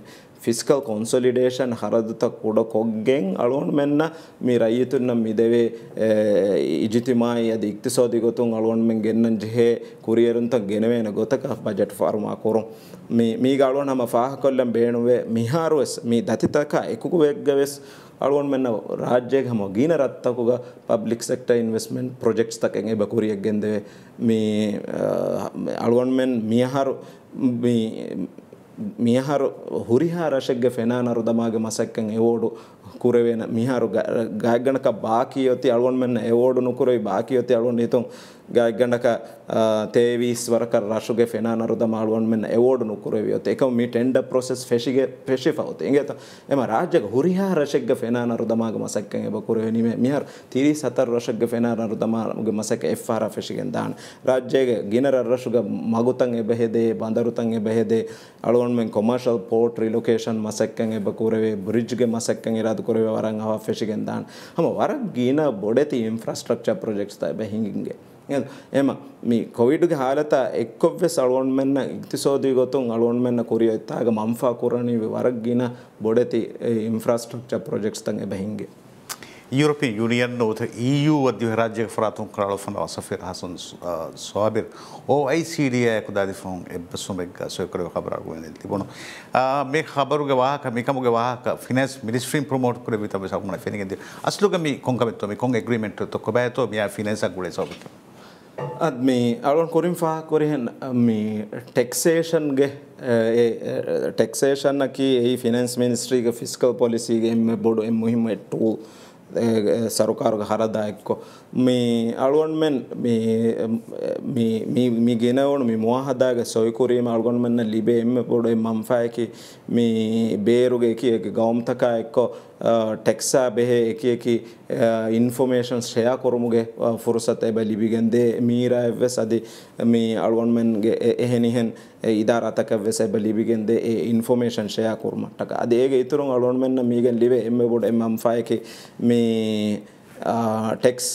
ෆිස්කල් කොන්සොලිඩේෂන් හරදුත කුඩ කොග්ගෙන් අලුවන් මෙන්න මේ රයිතුන්නම් මිදවේ ඉජිතිමයි අද ඉක්තිසෝධිගොතුන් අලුවන්මෙන් ගෙන්න්න ජෙහේ කුරියරුන්ත ගෙනවෙන ගොතක බජට් ෆර්මා කොරු මේ ගලුවන් හම පාහ කොල්ලම් බේනුවේ මිහාරුවස් මේ දතිතක එකකු වෙක්ගවෙස් අලුවන් මෙන්න රාජ්‍යයක හම ගීන රත්තකුග පබ්ලික් සෙක්ට ඉන්වස්මෙන්ට් ප්‍රජෙක්ස් තක් එගේ බකුරියක් ගෙන්දවේ මේ අලුවන් මෙන් මියහරු මියහරු ಹುರಿಹಾರಶಗ್ಗ ಫೆನಾನರು ದಮಾಗ ಮಸಕ್ಕಂ ಎವೋಡು ಕುರೆವೇನ ಮಿಹಾರು ಗಾಯಗಣಕ ಬಾಕಿಯೊತ್ತಿ ಅಳ್ವೊಂಡ್ ಮೆನ್ನ ಎವೋಡು ನುಕುರವಿ ಬಾಕಿಯೊತ್ತಿ ಅಳ್ವೊಂಡ್ ಇತೊಂ ಗಾಯಗಂಡಕ ತೇವೀಸ್ ವರಕರ್ ರಾಷ್ಟ್ರಗೆ ಫೆನಾನರು ದ ಮಾಡುವನ್ ಮೆನ್ನ ಎವೋರ್ಡ್ ನುಕುರೆವಿಯೋತೆ ಏಕಂ ಮೀ ಟೆಂಡರ್ ಪ್ರೋಸೆಸ್ ಫೆಶಿಗೆ ಫೆಶಿಫ ಹೋತೆ ಹಿಂಗೇತ ಎಮ ರಾಜ್ಯಗ ಹುರಿಹಾ ರಶಗ್ಗ ಫೆನಾನರು ದಮಾಗ ಮಸಕ್ಕೆ ಎಬ ಕುರೆವೆ ನಿಮೆ ಮಿಹರ್ ತಿರೀಸ್ ಹತರ್ ರಶಗ್ಗ ಫೆನಾನರು ದಮಾಗ ಮಸಕ್ಕೆ ಎಫ್ ಆರ್ ಫೆಶಿಗೆ ದಾನ್ ರಾಜ್ಯಗೆ ಗಿನರ ರಶುಗ ಮಗುತಂ ಎಬ ಹೆದೆ ಬಂದರುತಂ ಎಬ ಹೆದೆ ಅಳುವನ್ ಮೆನ್ ಕಮರ್ಷಿಯಲ್ ಪೋರ್ಟ್ ರಿಲೊಕೇಶನ್ ಮಸಕ್ಕೆ ಎಬ ಕುರೆವೆ ಬ್ರಿಡ್ಜ್ಗೆ ಮಸಕ್ಕೆ ಇರಾದ ಕುರೆವೆ ವರಂಗ ಫೆಶಿಗೆ ದಾನ್ ಹಮ ವರ ಗೀನ ಬೊಡೆತಿ ಇನ್ಫ್ರಾಸ್ಟ್ರಕ್ಚರ್ ಪ್ರಾಜೆಕ್ಟ್ಸ್ ದ ಎಬ ಹಿಂಗಿಂಗೆ එම මේ කොවිඩුගේ හාලත එක්කොව්වෙ සලුවන්මෙන්න්න ඉක්තිසෝදී ගොතුන් අලුවන්මෙන්න්න කුරිය එත්තාග මංෆා කුරණී වරක්ගින බොඩති ඉන්ෆ්‍රස්ට්‍රක්ච ප්‍රජෙක්ස්තන් එබැහින්ගේ യൂറോപ്യൻ യൂണിയൻ നോത്ത് ഇ യു അധ്യ രാജ്യ ഫറാത്തും ക്രാളഫുണ്ട് സഫീർ Hassan Sobir O I C D എ കുദാദി ഫോം എബ്ബസുമെഗ് സ്വീകരണ ഖബറാകു എന്നിത്തിബോണു മേ ഖബറുഗെ വാഹക മികമുഗെ വാഹക ഫിനാൻസ് മിനിസ്ട്രി പ്രൊമോട്ട് കുറെ വിതബ സാകുമണ ഫെനിഗെ അസ്ലുഗമി കൊങ്കമെത്തോ മി കൊങ്ക എഗ്രിമെന്റ് തൊക്കബയത്തോ മിയ ഫിനാൻസ് അഗുളെ സോബിത്തോ අත් මේ අලුවන් කොරින් පාකොරහෙන් මේ ටෙක්සේෂන්ගේ ටෙක්සේෂන්නකි ඒ ෆිනන්ස් මිනිස්ට්‍රීක ෆිස්කල් පොලිසිගේ එම බොඩු එ මුහිම ටූ සරුකාරග හරදායක්කො මේ අලුවන්මෙන් මේ ගෙනවන මේ මහදාග සොයකුරීම අල්ගොන්මන්න ලිබේ එම පොඩ මම්ෆයකි මේ බේරුගේ කියක ගෞම්තකා එක්කෝ ටෙක්සා බෙහේ එක එක ඉන්ෆෝමේෂන් ශ්‍රයා කොරමුගේ ෆුරුසත් එබ ලිබිගෙන්දේ මීර එවස් අදි මේ අල්වන්මන්ගේ එහෙනිහෙන් ඉදාරතක වෙස එබ ලිබිගෙන්දේ ඒ ඉන්ෆෝමේෂන් ශ්‍රයා කොරමට්ටක අද ඒක ඉතුරුන් අල්වන්මන්න මීගෙන් ලිබේ එම බොඩ එම් ෆයක මේ ටෙක්ස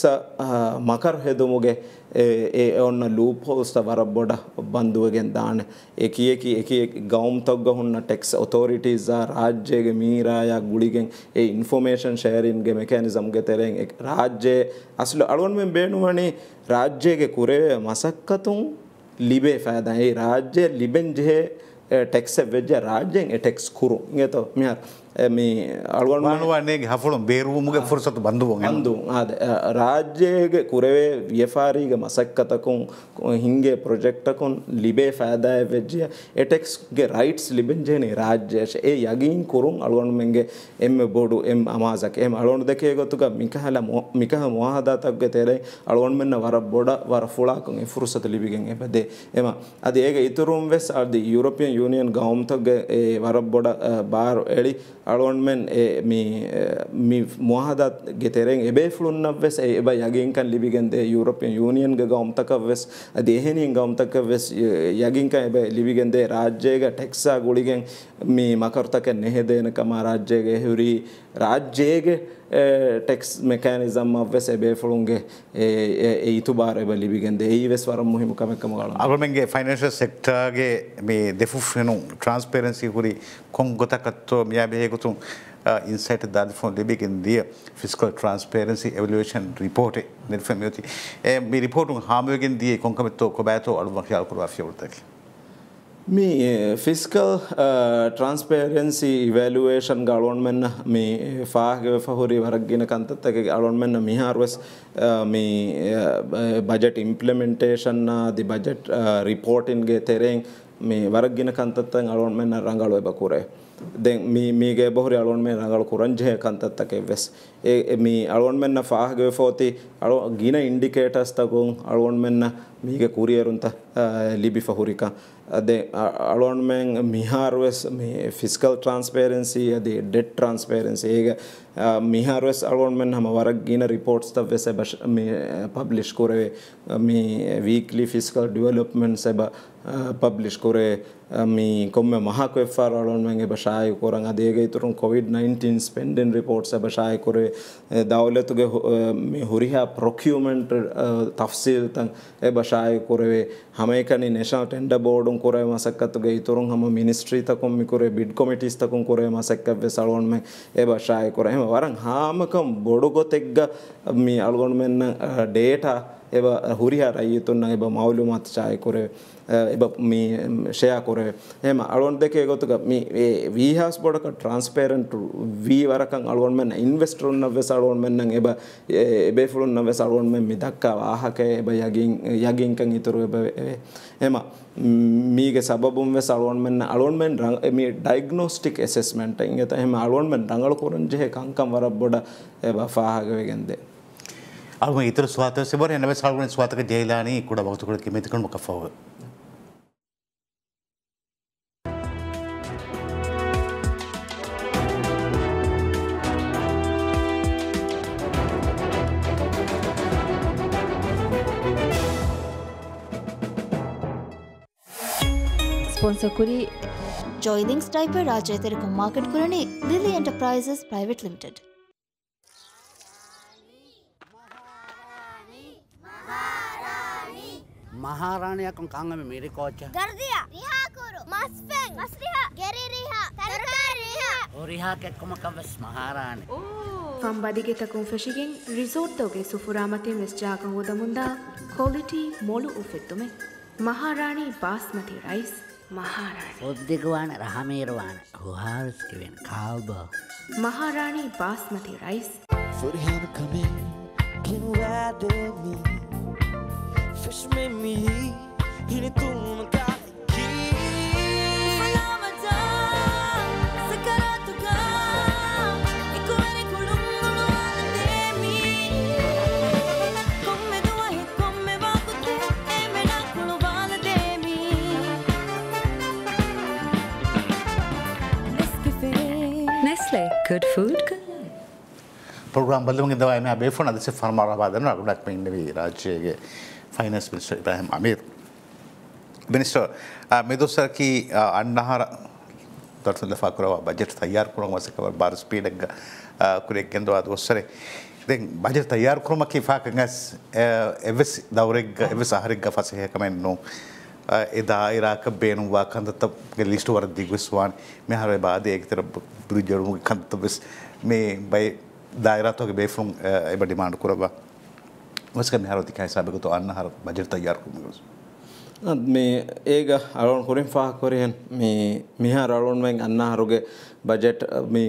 මකර් හෙදුමුගේ ඒ ඔන්න ලූපෝස් වර බොඩ බන්දුවගෙන් දාන එක එක එක ගෞම්තක් ගොහන්න ටෙක්ස් ඔතෝරිටීස් රාජ්‍යයගේ මීරායා ගුලිගෙන් ඒ ඉන්ෆෝමේෂන් ෂේරින්ගේ මෙකැනිසම්ග තෙරෙන් රාජ්‍යයේ අසුල අලුවන්ෙන් බේනුවනේ රාජ්‍යයගේ කුරේ මසක්කතුන් ලිබේ ෑදැයි රාජ්‍යය ලිබෙන් ජහේ ටෙක්ස වෙජ්ජ රාජ්‍යෙන් එටෙක්ස් කුරු ගතෝ මෙහත් මේ අලුවන්වානේ හපුළු බේරුවමුග ෆුරසතු බඳුවන් ඇඳු අද රාජ්‍යයගේ කුරවේ ව්‍යපාරීග මසක්කතකුන් හින්ගේ ප්‍රොජෙක්ටකුන් ලිබේ ෑදාය වෙජ්ජිය එටෙක්ස්ගේ රයිටස් ලිබෙන්ජනේ රාජ්‍යශ ඒ යගින් කුරුන් අලුවන්ුමෙන්ගේ එම බොඩු එම් අමාසක එම අලුවන්ු දෙකේ ගොතුක මිකහල මිකහ මහදාතක්ග තෙරේ අලුවන් මෙන්න වර බොඩ වර ෆුලාකුන් ෆුරසත ලිබිගෙන් එබදේ එම අද ඒක ඉතුරුම් වෙස් අද යුරපියන් යුනියන් ගෞම්තක්ගේ වර බොඩ බාරු එඩි අලොන්මෙන් මොහදත් ගෙතෙරෙන් එබේෆලුන්නක් වෙස් එබ යගින්කන් ලිබිගෙන්දේ යුරපෙන් යුනියන් ගවම්තක වෙස් දේහෙනින් ගවම්තක වෙස් යගින්ක එබ ලිබිගෙන්දේ රාජ්‍යයක ටෙක්සා ගුලිගෙන් මේ මකරතක නෙහෙදේනකම රාජ්‍යයගේ හුරී රාජ්‍යයගේ ටෙක්ස් මෙකෑනිසම් අවස් එබේ ෆොළුන්ගේ ඒතුබාරබ ලිබිගෙන්ද ඒවස් වර මුහිමකමක්කම ගල අලමන්ගේ ෆනශ සෙක්ටාගේ මේ දෙෆුෆෙනු ට්‍රන්ස්පේරන්සි හුරි කොන් ගොතකත්වෝ මිය බෙහෙකුතුන් ඉන්සයිට දල්ෆොන් ලිබිගෙන්දිය ෆිස්කල් ට්‍රන්ස්පේරන්සි එවලුවේෂන් රිපෝටේ නිර්ෆමයති ඒ රිපෝටුන් හාමුවගෙන් දිය කොකමත්තෝ කොබෑතෝ අලුමක්යාල්කරවා ෆියවෘතකි මේ ෆිස්කල් ට්‍රන්ස්පේරන්සි ඉවලුවේෂන් ගලොන්මෙන්න්න මේ ෆාගව eh, පහුරි වරක්ගෙන කන්තත්තක අලොන්මෙන්න්න මිහාර්වස් මේ බජට ඉම්පලමෙන්ටේෂන් දි බජට් රිපෝටින්ගේ තෙරෙෙන් මේ වරක්ගෙන කන්තත්තන් අලොන්මෙන්න්න රංගලුව බකුරේ දෙ මේගේ බොහරි අලොන් මේ රඟල කුරංජය කන්තත්තකේ වෙස් මේ අලුවන් මෙන්න ෆාහගවෙෆෝති අලු ගින ඉන්ඩිකේටස්තකුන් අලුවන් මෙන්න මීග කුරියරුන්ත ලිබි ෆහුරික අදේ අලුවන්මෙන් මිහාරුවස් මේ ෆිස්කල් ට්‍රන්ස්පේරන්සි ඇදී ඩෙට් ට්‍රන්ස්පේරන්සි ඒක මිහාරුවස් අලුවන් මෙන් හම වරක් ගින රිපෝට්ස් තව වෙස පබ්ලිෂ් කුරවේ මේ වීක්ලි ෆිස්කල් ඩිවලොප්මන්ට් සැබ පබ්ලිෂ් කුරේ මේ කොම්ම මහක ෆාරලොන්ගේ භෂාය කරන් අදේගේ තුරුන් කොවිD-19 ස්පෙන්ඩෙන් රිපෝට් භෂාය කරේ දවලතුගේ හුරිහා ප්‍රොකියමෙන්ට් තෆසිල්තන් එ භෂාය කුරවේ හමකනි නේශන ටෙන්ඩ බෝඩුන් කුරේ මසක්කතුගේ ඉතුරුන් හම මිනිස්ට්‍රීතකුම් මිකුරේ බිඩ් කොමිටිස්තකුම් කුරේ මසක්කව සලුවන්ම එ භෂාය කුර එම වරන් හාමකම් බොඩු ගොතෙක්ග මේ අල්ගොන්ුමෙන්න්න ඩේටා এব হুরিহার আইয়েতুন এব মাউলুমাত চায় করে එබ මේ ෂයා කොරය එම අලුවන් දෙක ගොතුක මේ වීහස් බොඩක ට්‍රන්ස්පේරන්ට වී වරකන් අලුවන් මෙන්න ඉන්වස්ටරුන්න වෙ සලුවන් මෙන්න එබ එබේෆලුන්න වෙ සලුවන් මෙ මිදක්කා වාහකය එබ යගින් යගින්කන් ඉතුරු එබ එම මීග සබුම් වෙ සලුවන් මෙන්න අලුවන්මෙන් මේ ඩයිගනෝස්ටික් එසෙස්මෙන්ට ඉගත එම අලුවන්මෙන් රඟල කොරන් ජෙහ කංකම් වර බොඩ එබ පාහගවගෙන්දේ algo itro swata se bore nabe salgo swata ke jailani kuda waktu kuda kimit kun makafaw sponsor করি জয়দিংস টাইপের রাজরাইতের মার্কেট করে নিই লিলি এন্টারপ্রাইজেস প্রাইভেট লিমিটেড මහාරණයක් කංගම මිරිකෝච්ච දරදිය රිහාකුරු මස්පෙන් මස්රිහ ගෙරිරිහා තරකාරිහා රිහාකෙක්කොමකවස් මහාරාණි ಸಂಬದಿಗೆ ತಕುಂಫಶಿಗಿಂಗ್ ರಿಸೋರ್ಟೋಗೆ ಸುಫುರಾಮತಿ ಮಿಸ್ಜಾಗ ಹೋದ ಮುಂದ ಕ್ವಾಲಿಟಿ ಮೊಲು ಉಫೆತ್ತುಮೆ ಮಹಾರಾಣಿ ಬಾಸ್ಮತಿ ರೈಸ್ ಮಹಾರಾಣಿ ಒದ್ದಿಗುವಾಣ ರಹಮೇರುವಾಣ ಹುಹಾರಿಸ್ಕಿವೆನ್ ಕಾಲ್ಬ ಮಹಾರಾಣಿ ಬಾಸ್ಮತಿ ರೈಸ್ ಫುರ್ಹಾನ ಕಮೆ ಕಿನ್ ವಾದೆ ಮೀ düşme mi Yine durumda good food ප්‍රග්‍රම් බලමග දවම බේ ෆොන අදස ෆර්මාරවාදන අගුණක් ඉන්නවී රාජ්‍යයගේ finance minister Ibrahim Ameer minister මෙදොසරකි අන්නහර දර්සලෆා කරව බජට් තයාර් කරන වසකව බාර ස්පීඩක් uh, කුරෙක්ගෙන්දව අද ඔස්සරේ ඉතින් බජට් තයාර් කරමකි ෆාකගස් uh, එවස් දවරෙක් එවස් අහරෙක් ෆසහකමෙන්නු uh, එදා ඉරාක බේනුවා කන්දතගේ ලිස්ට වරදිග විස්වාන් මෙහර බාද ඒකතර බෘජරුම කන්තවෙස් මේ බයි දායරාතෝගේ බේෆුම් එබ ඩිමාන්ඩ් කරවා उसका बिहार दिखाए सबको तो अन्ना हर बजट तैयार को मैं एक अराउंड कुरिम फाह कोरियन मैं मिहार अराउंड में अन्ना हरोगे बजट मैं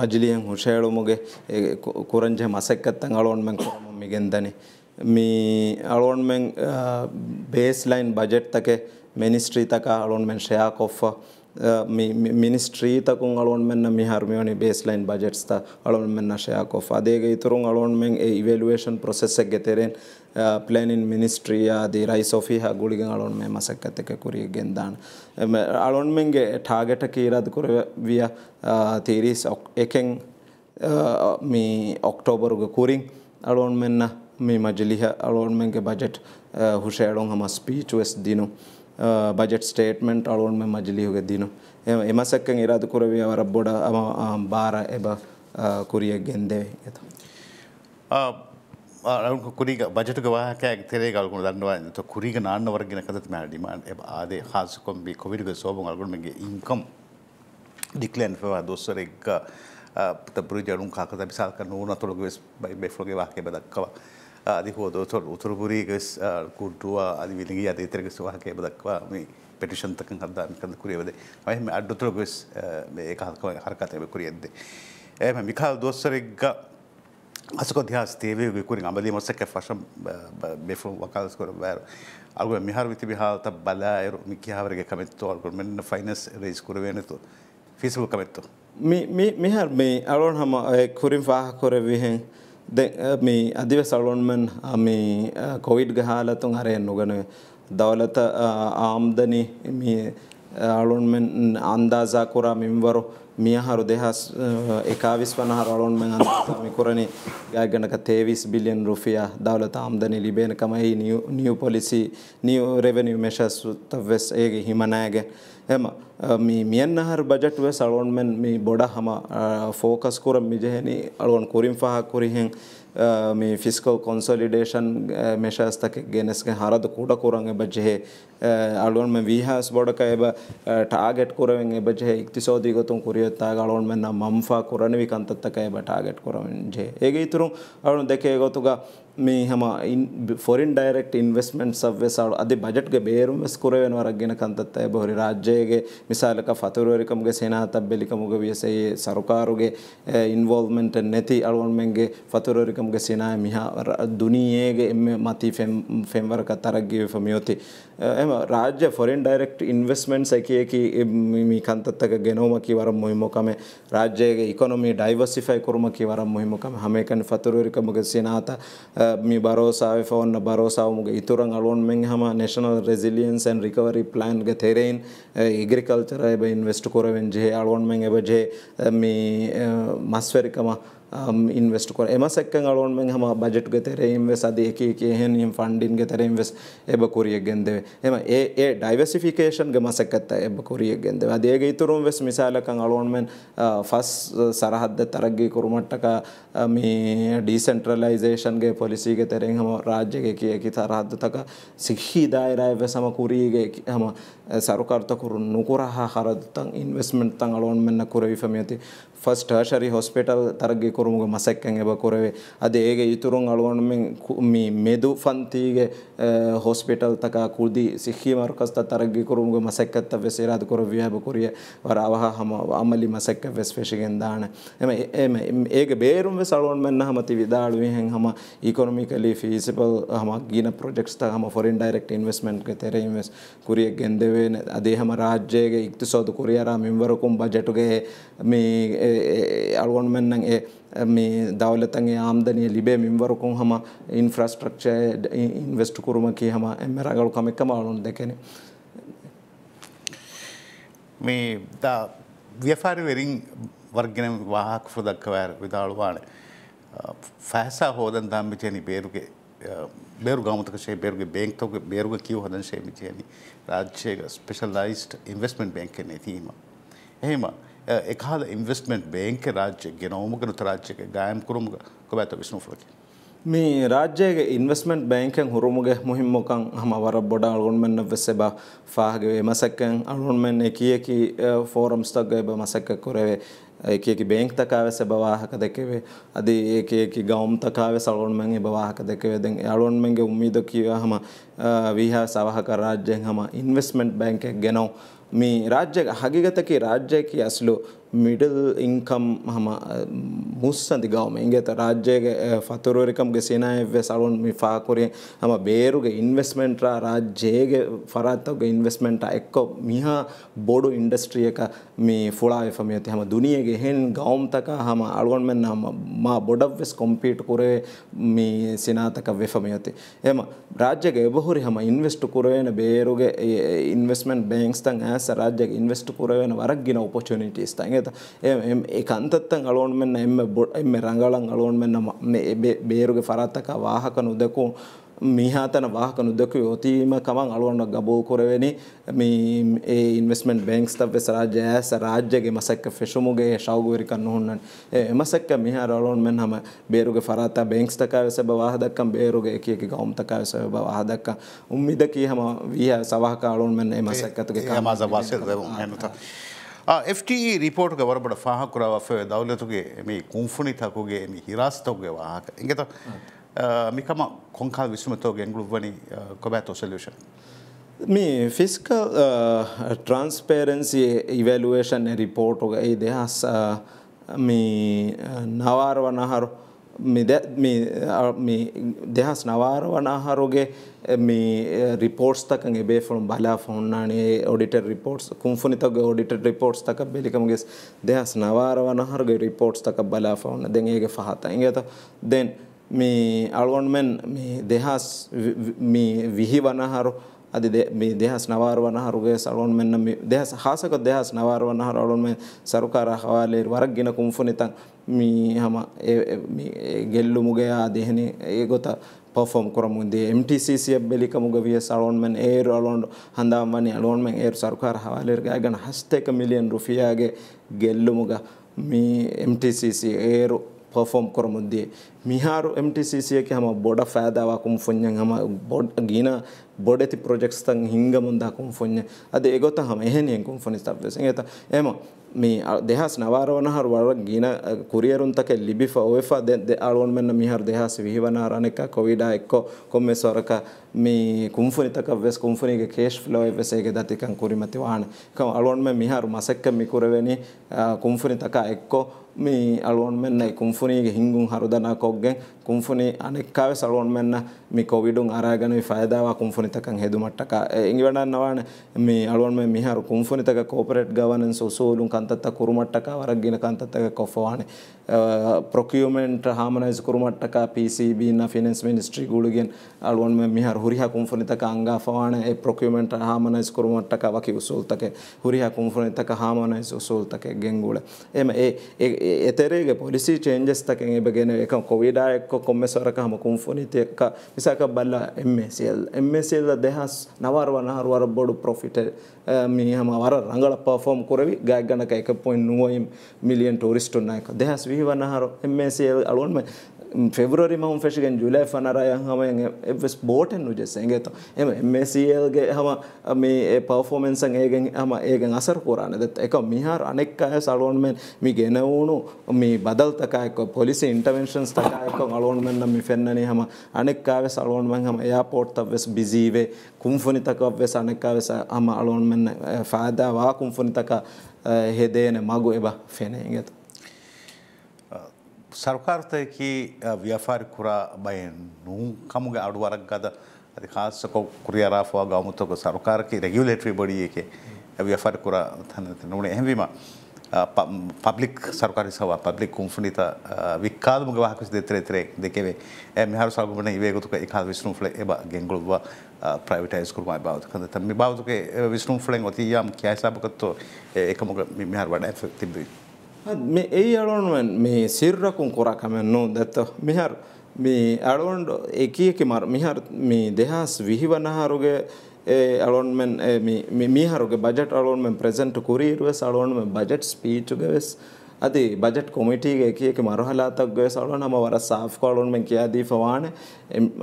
ಮಜ್ಲಿಯಂ ಹುಷೇಳುಮುಗೆ ಕುರಂಜೆ ಮಸಕ್ಕತ್ತಂಗ ಅಳವಣ್ಮೆಂಗ್ ಮಿಗೆಂದನೆ ಮೀ ಅಳವಣ್ಮೆಂಗ್ ಬೇಸ್ ಲೈನ್ ಬಜೆಟ್ ತಕೆ ಮಿನಿಸ್ಟ್ರಿ ತಕ ಅಳವಣ್ಮೆಂಗ್ ಶ್ರೇಯಾ ಕೊಫ್ಫ මිනිස්ට්‍රීතකුන් අලොන්මෙන්න්න මිහරමියනි බේස්ලයින් බජෙට්ස්ත අලොන්මෙන්න්න ශයකෝ අදේගේ ඉතුරුන් අලොන්මෙන් ඉවලුවේෂන් ප්‍රසෙස්සක් ගෙතෙරෙන් ප්ලනින් මිනිස්ට්‍රියයාදී රයිසෝෆී හ ගුලිග අලොන් මේ මසක් ඇතක කුරිය ගෙන්දාන. අලොන්මෙන්ගේ ටාගෙට කීරදකුර විය තීරිස් එකෙන් මේ ඔක්ටෝබරුග කුරින් අලොන් මෙන්න මේ මජලිහ අලොන්මෙන්ගේ බජට් හුෂේලොන් හම ස්පීච් වෙස් දිනු. ಬಜೆಟ್ ಸ್ಟೇಟ್ಮೆಂಟ್ ಅಳೋಣ್ಮೆ ಮಜಲಿಯುಗೆ ದಿನ ಎಮ ಸಕ್ಕಂಗೆ ಇರಾದು ಕುರವಿ ಅವರ ಬೊಡ ಬಾರ ಎಬ ಕುರಿಯಗೆಂದೆ ಕುರಿಗ ಬಜೆಟ್ಗೆ ವಾಹಕ ತೆರೆಗೆ ಅಳ್ಕೊಂಡು ದಂಡವಾಯಿತು ಕುರಿಗ ನಾಣ್ಣವರೆಗಿನ ಕದತ್ ಮ್ಯಾಲ ಡಿಮಾಂಡ್ ಎಬ ಅದೇ ಹಾಸು ಕೊಂಬಿ ಕೋವಿಡ್ಗೆ ಸೋಬಂಗ್ ಅಳ್ಕೊಂಡು ಮಂಗೆ ಇನ್ಕಮ್ ಡಿಕ್ಲೇನ್ ದೋಸರಿಗೆ ತಬ್ಬರು ಜಡು ಕಾಕದ ಬಿಸಾಕ ನೂನ ತೊಳಗೆ ಬೈ ಬೆಫ್ಲೋಗೆ ವಾಹಕೆ ಬದಕ್ಕವ අධිහෝදෝතොල් උතුරපුරීගස් කුට්ටුවා අධි විලිගී අධීතරක සවාහකය බදක්වා මේ පෙටිෂන්තක හදදාම කරද කුරියවද අයම අඩ්ඩුතුරගස් ඒකහකව හරකතයම කුරියද්ද. එම මිකාල් දොස්සරෙක්ග අසක දහස් තේවේ කුරින් අමදී මොසක ෆශම් බෙෆුම් වකාල්ස්කොර බෑර අගුව මිහර විති විහාල්ත බලායරු මිකිහාවරගේ කමෙත්තු අල්ගුල් මෙන්න ෆයිනස් රේස් කුරවෙනතු ෆිසිබු කමෙත්තු. මිහර මේ අරුන් හම කුරින් වාහ කොර විහෙන්. මේ අධිව සලොන්මන් මේ කොවිඩ් ගහලතුන් හරයෙන් නොගන දවලත ආම්දනි අලොන්මෙන් අන්දාසා කොරා මිම්වරු මියහරු දෙහස් එකවිස් වනහ රලොන්මෙන් අමිකුරණ ගයගනක තේවිස් බිලියන් රුෆිය දවලත ආම්දනි ලිබේනකමයි නිය පොලිසි නිය රෙවනිව මෙශස්තවෙස් ඒගේ හිමනෑගේ එම ಮಿಯನ್ನಹರ್ ಬಜೆಟ್ ವೆ ಸಳೋಣ್ಮೆನ್ ಮಿ ಬೊಡ ಹಮ ಫೋಕಸ್ ಕುರ ಮಿಜೆಹೆನಿ ಅಳೋನ್ ಕುರಿಂ ಫಹ ಕುರಿಹೆನ್ ಮಿ ಫಿಸ್ಕಲ್ ಕನ್ಸಾಲಿಡೇಷನ್ ಮೆಷರ್ಸ್ ತಕ ಗೆನೆಸ್ಗೆ ಹರದ ಕೂಡ ಕುರಂಗೆ ಬಜ್ಜೆಹೆ ಅಳೋನ್ ಮೆ ವಿಹಾಸ್ ಬೊಡ ಕೈಬ ಟಾರ್ಗೆಟ್ ಕುರವೆಂಗೆ ಬಜ್ಜೆಹೆ ಇಕ್ತಿಸೋದಿ ಗೊತ್ತು ಕುರಿಯತ್ತಾಗ ಅಳೋನ್ ಮೆ ನಮ್ಮ ಮಂಫಾ ಕುರನವಿ ಕಂತತ್ತ ಕೈಬ ಟಾರ್ಗೆಟ್ ಕುರವೆಂಜೆ ಹೇಗೆ ಇತರು ಅಳೋನ್ ದೆಕೆ ಗೊತ್ತುಗ මේ හම ෆොරින් ඩරෙක් ඉන්වස්මෙන්ට් සවසාට අධි බජට්ග බේරුම ස්කරවෙන් වරගෙන කන්තත්තය බොරි රාජ්‍යයගේ මිසාලක ෆතුරුවරිකමගේ සේනාතත් බෙලිකමුග වියසයේ සරුකාරුගේ ඉන්වෝල්මෙන්ට eh, නැති අලුවන්මෙන්ගේ ෆතුරරිකමගේ සේනාය මිහා දුනීයේගේ එම මති ෆෙම්වරක තරක්ගව ෆමියෝති එම රාජ්‍ය ෆොරෙන් ඩයිරෙක්ට් ඉන්වස්මෙන්ට්ස් එකකි මේ කන්තත්තක ගෙනවමකි වරම් මුහිමකම රාජ්‍යයේ ඉකොනොමී ඩයිවර්සිෆයි කරුමකි වරම් මුහිමකම හැම එකන ෆතුරුරිකමක සිනාත මේ බරෝසාවේ ෆෝන්න බරෝසාවමුගේ ඉතුරන් අලුවන් මෙන් හැම national resilience and recovery plan ග තෙරෙයින් ඉග්‍රිකල්චර් එබ ඉන්වෙස්ට් කරවෙන් ජේ අලුවන් මෙන් එබ ජේ මේ මස්වැරිකම ඉන්වස්ට කර එම සක් ලෝන් හම බජට් තෙර ඉන්වස් අදයක කියහෙන් ෆන්ඩින් තෙර ඉන්වස් එබ කොරියක් ගෙන්දව එම ඒ ඩයිවසිෆිකේෂන් මසක්කත්ත එබ කොරියක් ගෙන්දව අදේගේ ඉතුරුම් වෙස් මිසාලකං අලෝන්මෙන් ෆස් සරහද්ද තරක්ගේ කුරුමට්ටක මේ ඩීසන්ට්‍රලයිසේෂන්ගේ පොලිසිීග තෙරෙන් හම රාජ්‍යක කියකි තරහද්දතක සික්හි දායරය වෙසම කුරීගේ හම සරුකර්තකුරු නුකරහා හරදුතන් ඉන්වස්මෙන්ට් තන් අලෝන්මෙන්න්න කරවිපමියති ෆස්ට හශරි හොස්පිටල් තරගගේ කොරුමුග මසැක්කෙන් එබ කොරවේ අද ඒගේ ඉතුරුන් අලුවනුමෙන් මෙදු ෆන්තීගේ හොස්පිටල් තක කුල්දි සිහි මරකස්ත තරගගේ කොරුමුග මසැක්කත්ත වෙසේරාද කොර ව්‍යභ කොරිය වරාවහ හම අමලි මසැක්ක වෙස් පේෂිගෙන් දාන එම එම ඒක බේරුම් සලුවන් මෙන්න හමති විදාළුවහෙන් හම ඉකොනමිකලි ෆිසිපල් හම ගීන ප්‍රජෙක්ස් හම ෆොරින් ඩයිරෙක්ට ඉන්වස්මෙන්ට් තෙරීම කුරියක් ගෙන්දවේ කුරියාවේ අදේහම රාජ්‍යයගේ ඉක්තිසෝද කුරියාරා මෙම්වරකුම් බජටුගේ මේ අල්වොන්මෙන්න්නන් ඒ මේ දවලතන්ගේ ආම්දනය ලිබේ මින්වරකුන් හම ඉන්ෆ්‍රස්ට්‍රක්ෂය ඉන්වස්ට කුරුම කිය හම එම රගලු කමෙක්කම අලුන් දෙකෙන මේ ව්‍යපාරි වෙරින් වර්ගෙන වාහක් ෘදක්කවෑර විදාළුවාන ෆෑසා හෝදන් දාම්මිචයනි බේරුගේ ಬೇರುಗಾಮತಕಶೇ ಬೇರುಗೆ ಬ್ಯಾಂಕ್ ತೋಗೆ ಬೇರುಗೆ ಕಿಯೋ ಹದನ್ ಶೇ ಮಿತಿಯನಿ ರಾಜ್ಯಗ ಸ್ಪೆಷಲೈಸ್ಡ್ ಇನ್ವೆಸ್ಟ್ಮೆಂಟ್ ಬ್ಯಾಂಕ್ ನೆ ತೀಮ ಹೇಮ එකහල ඉන්වස්මෙන්ට් බේන්ක රාජ්‍ය ගෙනෝමකනු තරාජ්‍යක ගයම් කරුමග කොබඇත විශ්නුලකි. මේ රාජ්‍යයේ ඉන්වස්මෙන්ට් බෑන්කෙන් හුරුමුගේ මුහිම්මොකන් හමවර බොඩ අල්ගොන්මෙන්න්න වෙසබ ෆාහගේ මසක්කෙන් අල්ගොන්මෙන්න්නේ කියකි ෆෝරම්ස්ටක්ගේබ මසක්ක කොරවේ ඒකකි බේංක් තකාවස බවාහක දෙකවේ අද ඒකකි ගෞම් තකාව සලොන්මගේ බවාහක දෙකවේ දෙ අලොන්මගේ උම්මීද කියවහම වීහා සවහක රාජ්‍යයෙන් හම ඉන්වස්මෙන්ට් බැංකක් ගැනව මේ රාජ්‍ය හගිගතකි රාජ්‍යයකි ඇස්ලු මිඩල් ඉංකම් හම මුස්සන්ති ගවම ඉගේත රාජ්‍යය ෆතුරුවරිකම්ගේ සිනාය සලුන් මිෆාකොරිය හම බේරුගේ ඉන්වස්මෙන්ට්‍ර රාජ්‍යයගේ ෆරත්තවක ඉන්වස්මෙන්ට එක්කො මිහා බොඩු ඉන්ඩස්ට්‍රියක මේ ෆොලා ෆමියති හම දුනියගේ හෙන් ගවම්තක හම අලුවන්මෙන් හම මා බොඩක්වෙස් කොම්පීට් කුරේ මේ සිනාතක වෙෆමියති එම රාජ්‍යගේ එබහුරි හම ඉන්වස්ට කුරවෙන බේරුගේ ඉන්වස්මෙන්ට බේක්ස්තන් ඇස රාජ්‍යක ඉන්වස්ට කුරවෙන වරක් ගෙන උපචනිටස්තන්ගේ ނަމަގެތ ކަންތައްތައް އަޅޯންމެންނ އެންމެ އެންމެ ރަނގަޅަށް އަޅޯންމެންނަމަ ބޭރުގެ ފަރާތަކާ ވާހަކަ ނުދެކުން මීහාතන වාහක නොදක යොතීම කමන් අලුවන්න ගබෝ කරවෙනි ඉන්වස්මෙන්ට බෙන්ක්ස් තව රාජයස රාජ්‍යගේ මසක්ක ෆිෂුමුගේ ශෞගවරිකන් නොහන්නන් එමසක්ක මිහ රලොන් මෙන් හම බේරුගේ ෆරාතා බෙන්ක්ස්ටකාව සැබ වාහදක්කම් බේරුගේ එකක ගෞම්තකාව සැබ වාහදක්ක උම්මිද කියහම වීහ සවාහකාලොන් මෙන් එමසක්කතුගේ මස වස FTE ರಿಪೋರ್ಟ್ಗೆ ಹೊರಬಡ ಫಾಹಕುರ ವಫೆ ದೌಲತುಗೆ ಮಿ ಕುಂಫುಣಿ ತಕುಗೆ ಮಿ ಹಿರಾಸ್ತುಗೆ ವಾಹಕ ಇಂಗೆತ ಮಿಕಮ ಕೊಂಕಾಲ್ ವಿಸ್ಮತೋಗೆ ಎಂಗ್ಳುವಣಿ ಕೊಬ್ಯಾತೋ ಸೊಲ್ಯೂಷನ್ මේ ෆිස්කල් ට්‍රන්ස්පේරන්සි ඉවැලුවේෂන් රිපෝට්ග ඒ දෙහස් මේ නවාරවනහරු දෙහස් ನವಾರವನಾಹಾರೋಗೆ ಮೀ ರಿಪೋರ್ಟ್ಸ್ ತಕಂಗೆ ಬೇಫಳು ಬಲಾಫ ಹೊಣ್ಣಾಣಿ ಆಡಿಟರ್ ರಿಪೋರ್ಟ್ಸ್ ಕುಂಫುನಿ ತಗ ಆಡಿಟರ್ ರಿಪೋರ್ಟ್ಸ್ ತಕ ಬೇಲಿಕಮ್ಗೆ ದೇಹಸ್ ನವಾರವನಾಹಾರೋಗೆ ರಿಪೋರ್ಟ್ಸ್ ತಕ ಬಲಾಫ ಹೊಣ್ಣ ದೆಂಗೆ ಹೇಗೆ ಫಹಾತ ಹಿಂಗೆ ದೆನ್ ಮೀ ಅಳ್ಗೊಂಡ್ಮೆನ್ ಮೀ ದೇಹಾಸ್ ಮೀ ವಿಹಿ ವನಹಾರು අද මේ දෙහස් නවාරවනහරුගේ සලොන් මෙන්න දෙහස් හාසක දෙහස් නවාරවනහර අලොන් මේ සරුකාර හවාලේ වරක් ගෙන කුම්ෆුනිතන් మీ హమ ಗೆಲ್ಲುಮುಗೆಯ ದೇಹನಿ ಏ ಗೊತ್ತಾ ಪರ್ಫಾರ್ಮ್ ಕೊರಮುಂದೆ ಎಮ್ ಟಿ ಸಿ ಸಿ ಎಫ್ ಬೆಲಿಕ ಮುಗ ವಿ ಎಸ್ ಅಲೋನ್ ಮೆನ್ ಏರ್ ಅಲೋನ್ ಹಂದ ಮನಿ ಅಲೋನ್ ಮೆನ್ ಏರ್ ಸರ್ಕಾರ ಹವಾಲಿರ್ಗೆ ಆಗನ ಹಸ್ತೇಕ ಮಿಲಿಯನ್ ರುಫಿಯಾಗೆ ಗೆಲ್ಲುಮುಗ ಮಿ ಎಮ್ ಟಿ ಸಿ ಸಿ ಏರು ಪರ್ಫಾರ್ಮ್ ಕೊರಮುದ್ದೆ ಮಿಹಾರು ಎಮ್ ಟಿ ಸಿ ಸಿಯಕ್ಕೆ ಹಮ ಬೊಡ ಫಾದಾವ ಕುಂ ಫುಂಜಂಗ್ ಹಮ ಬೊಡ ಗೀನ ಬೊಡೆತಿ ಪ್ರಾಜೆಕ್ಟ್ಸ್ ತಂಗ್ ಹಿಂಗ ಮುಂದ ಕುಂ ಫುಂಜ ಅದು ಎಗೊತ್ತ ಹಮ ಏನೇನು ಕುಂ ಫುನಿಸ್ತಾ ಏಮ මේ දෙහස් නවාරෝනහර වර ගීන කුරියරුන්තක ලිබිෆ ඔයෆා දෙ අලුවන් මෙන්න මිහර දෙහස් විහිවනාර අනෙක කොවිඩා එක්ක කොම්මෙ සොරක මේ කුම්ෆුනිතක වෙස් කුම්ෆුනිගේ කේෂ් ෆ්ලෝ වෙසේගේ දතිකන් කුරිමති වාන කම අලුවන් මෙ මිහර මසෙක්ක මිකුරවෙනි කුම්ෆුනිතක එක්කෝ මේ අලුවන් මෙන්න කුම්ෆනීගේ හිංගුන් හරුදනා කොග්ගෙන් කුම්ෆනී අනෙක්කාවේ සලුවන් මෙන්න මේ කොවිඩුන් අරගෙන ෆයදාවා කුම්ෆනිතකන් හෙදුමට්ටක එංගි වැඩන්නවාන මේ අලුවන් මේ මිහරු කුම්ෆනිතක කෝපරේට් ගවර්නන්ස් උසූලුන් කන්තත්ත කුරුමට්ටක වරක්ගෙන කන්තත්තක කොෆවානේ ප්‍රොකියමෙන්ට හාමනයිස් කුරුමට්ටක PCB න ෆිනන්ස් මිනිස්ට්‍රී ගුළුගෙන් අලුවන් මේ මිහර හුරිහ කුම්ෆනිතක අංගාෆවාන ඒ ප්‍රොකියමෙන්ට හාමනයිස් කුරුමට්ටක වකි උසූල්තක හුරිහ කුම්ෆනිතක හාමනයිස් උසූල්තක ගෙන්ගුල එම ඒ එතරේගේ පොලිසි චේන්ජස්තකෙන් එබගෙන එක කොවිඩා එක්ක කොම්මෙසවරක හම කුම්ෆොනිත එක්ක මිසක බල්ලා එම්මසිල් එම්මසිල්ල දෙහස් නවරව නහරුවර බොඩු පොෆිට මිහම වර රඟල පෆෝම් කරවි ගෑගනක එක පොයින් නුවයිම් මිලියන් ටෝරිස්ටුන්න එක දෙහස් වීවනහර එම්මසිල් අලුවන්ම ෆෙවරරි ම ෆෙසිගෙන් ජුලයි පනරය හම එස් බෝටෙන් උජෙස ඒගේත එම මෙසිල්ගේ හම මේ පවෆෝමෙන්න්සන් ඒගෙන් හම ඒගෙන් අසර කරන්න දෙත් එක මිහාර අනෙක් අය සලෝන්මෙන් මි ගෙනවුණු මේ බදල්තකයක පොලිසි ඉන්ටවෙන්ශන්ස් තකයක අලෝන්මෙන්න්නම් මි ෆෙන්න්නනේ හම අනෙක්කාව සලෝන්මන් හම එයා පෝට් වෙස් බිසීවේ කුම්ෆනිතකක් වෙස් අනෙක්කාවෙස හම අලෝන්මෙන් ෆෑදවා කුම්ෆනිතක හෙදේන මගු එබ ෆෙනේගෙතු ಸರ್ಕಾರದಕ್ಕೆ ವ್ಯಾಪಾರಿಕರ ಬಯನು ಕಮ್ಮಗೆ ಆಡುವರಗ್ಗದ ಅದು ಖಾಸ ಕುರಿಯರಾಫುವ ಗಾಮುತ್ತಗ ಸರ್ಕಾರಕ್ಕೆ ರೆಗ್ಯುಲೇಟರಿ ಬಡಿಯಕ್ಕೆ ವ್ಯಾಪಾರಿಕರ ನೋಡಿ ಹೆಂವಿಮ ಪಬ್ಲಿಕ್ ಸರ್ಕಾರಿ ಸಭಾ ಪಬ್ಲಿಕ್ ಕುಂಫುಣಿತ ವಿಕ್ಕಾದ ಮುಗ ಹಾಕಿಸಿದ್ರೆ ಇದ್ರೆ ದಿಕ್ಕೆವೆ ಮಿಹಾರು ಸಾಗುಬಣ್ಣ ಇವೇ ಗೊತ್ತಕ ಇಕಾದ ವಿಷ್ಣು ಫ್ಲೆ ಎಬ ಗೆಂಗುಳುವ ಪ್ರೈವೇಟೈಸ್ ಕುರ್ಮ ಬಾವತ್ ಕಂದ ತಮ್ಮಿ ಬಾವತ್ಕೆ ವಿಷ್ಣು ಫ್ಲೆಂಗ್ ಒತಿಯಾಮ್ ಕ್ಯಾಸಾಬಕತ್ತು ಏಕಮುಗ ಮಿಹಾರು ವಡ ತಿಂಬಿ මේ ඒ අලොන්ුවන් මේ සිර්රකුන් කොරකමෙන් නෝ දැත්ත මිහර මේ අලොන්ඩ එකක මර මිහර මේ දෙහස් විහිවනහරුගේ අලොන්මෙන් මිහරුගේ බජට අලොන්මෙන් ප්‍රසෙන්ට කුරීරුව සලොන්ම බජට් ස්පීට්ගවෙස් అది ಬಜೆಟ್ ಕಮಿಟಿಗೆ ಏಕೇಕ ಮರಹಲಾತಗ್ ಸಲೋ ನಮ್ಮ ವರ ಸಾಫ್ ಕಾಲೋನ್ಮೆಂಟ್ ಕಿಯಾದಿ ಫವಾನೆ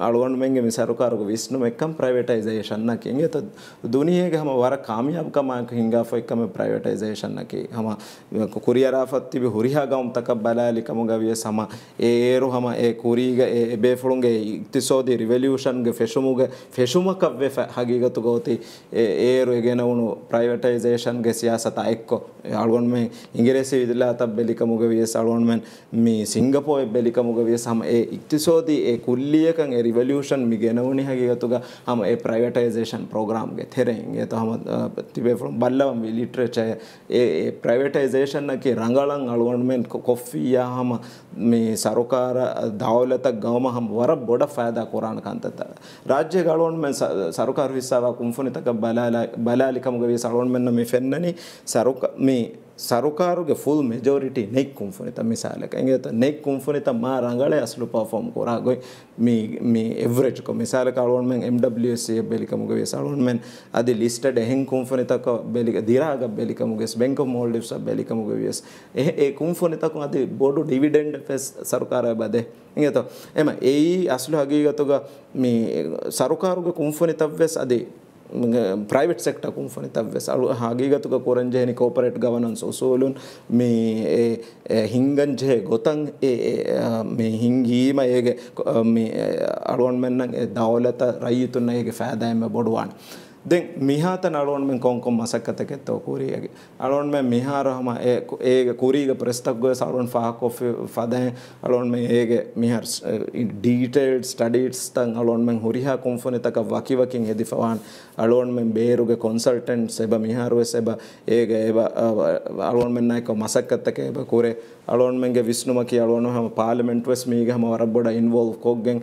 ಅಳಗೊಂಡ್ಮೆಂಗೆ ಮಿಸರುಕಾರಗ ವಿಷ್ಣು ಮೆಕ್ಕಂ ಪ್ರೈವೇಟೈಸೇಷನ್ ನಕಿಂಗ್ ಎತ ದುನಿಯೆಗೆ ಹಮ ವರ ಕಾಮಯಾಬ್ ಕಮಾಕ ಹಿಂಗಾ ಫೈಕಮ ಪ್ರೈವೇಟೈಸೇಷನ್ ನಕಿ ಹಮ ಕುರಿಯರಾಫತ್ತಿ ಬಿ ಹುರಿಹಾ ಗಂ ತಕಬ್ಬಲಾಲಿ ಕಮಗವಿಯ ಸಮ ಏರು ಹಮ ಏ ಕುರಿಗ ಏ ಬೇಫುಳುಂಗೆ ಇಕ್ತಿಸೋದಿ ರಿವಲ್ಯೂಷನ್ಗೆ ಫೆಶುಮುಗೆ ಫೆಶುಮಕವ್ವೆ ಹಗೀಗತು ಗೋತಿ ಏರು ಎಗೆನವನು ಪ್ರೈವೇಟೈಸೇಷನ್ಗೆ ಸಿಯಾಸತ ಐಕ್ಕೋ ಅಳಗೊಂಡ್ಮೆ ಇಂಗ್ರೇಸಿ ಇದಿಲ್ಲ ಬೆಲಿಕ ಮುಗವಿಯ ಸಳೋಣ್ಮೆನ್ ಮೀ ಸಿಂಗಪೋಯ್ ಬೆಲಿಕ ಮುಗವಿಯ ಹಮ ಎ ಇಕ್ತಿಸೋದಿ ಎ ಕುಲ್ಲಿಯಕಂ ಎ ರಿವಲ್ಯೂಷನ್ ಮಿಗೆ ನವನಿ ಹಗಿಗತುಗ ಹಮ ಎ ಪ್ರೈವೇಟೈಸೇಷನ್ ಪ್ರೋಗ್ರಾಮ್ಗೆ ಥೆರೆಂಗೆ ತ ಹಮ ತಿಬೆ ಫ್ರಮ್ ಬಲ್ಲವಂ ವಿ ಲಿಟ್ರೇಚರ್ ಎ ಪ್ರೈವೇಟೈಸೇಷನ್ ಕಿ ರಂಗಳಂ ಅಳೋಣ್ಮೆನ್ ಕೊಫಿಯ ಹಮ ಮೀ ಸರಕಾರ ದಾವಲತ ಗೌಮ ಹಮ ವರ ಬೊಡ ಫಾಯದಾ ಕುರಾನ್ ಕಾಂತದ ರಾಜ್ಯ ಅಳೋಣ್ಮೆನ್ ಸರಕಾರ ಹಿಸ್ಸಾವ ಕುಂಫುನಿ ತಕ ಬಲಾಲ ಬಲಾಲಿಕ ಮುಗವಿಯ ಸಳೋಣ್ಮೆನ್ ಮಿ ಫೆನ್ನನಿ ಸರಕ ಮೀ සරුකාරුගේ ෆුල් මෙජෝරිටි නෙක් කුම්ෆනිත මිසාලක ඇගත නෙක් කුම්ෆනිත මා රංගල ඇසලු පෆෝම් කොරාගොයි මේ එවරෙච්ක මිසාල කලුවන්ෙන් MWC බෙලිකමුගේ සලුන්මෙන් අධි ලිස්ටඩ එහෙන් කුම්ෆනිතක බෙලික දිරාග බෙලිකමුගේ බැංක මෝල්ඩිස් බෙලිකමුගේ වියස් ඒ කුම්ෆනිතක අධි බොඩු ඩිවිඩෙන්ඩ් ෆෙස් සරුකාරය බදේ ඉගත එම ඒ අසුලු හගීගතුග මේ සරුකාරුග කුම්ෆනිතක් වෙස් අදේ ප්‍රයිවට සෙක්ට කුම්ෆනි තවස් අලු හගේගතුක කොරංජයනි කෝපරට් ගවනන්ස් ඔසෝලුන් මේ හිංගංජය ගොතන් මේ හිංගීම ඒගේ අලුවන් මෙන්නන් දවලත රයිතුන්න ඒගේ පෑදෑම බොඩුවන්. දෙන් මිහාතන අලෝන්මෙන් කොංකොම් මසක්කතකෙත්තෝ කුරියගේ අලෝන්මෙන් මිහාරහම ඒ කුරීග ප්‍රස්තක්ග සලොන් ෆාහකො ෆදැ අලෝන්මෙන් ඒගේ මිහර් ඩීටේල්ඩ් ස්ටඩීට්ස් තන් අලෝන්මෙන් හුරිහා කොම්ෆොනතක වකිවකින් එදිෆවාන් අලෝන්මෙන් බේරුගේ කොන්සල්ටන්් එබ මිහාරුව එබ ඒගේ ඒ අලෝන්මෙන්න්නයික මසක්කත්තක එබ කුරේ අලෝන්මෙන්ගේ විස්්නුමකි අලෝනහම පාලිමෙන්ට් වෙස් මීගහම වරබොඩ ඉන්වෝල් කොක්ගෙන්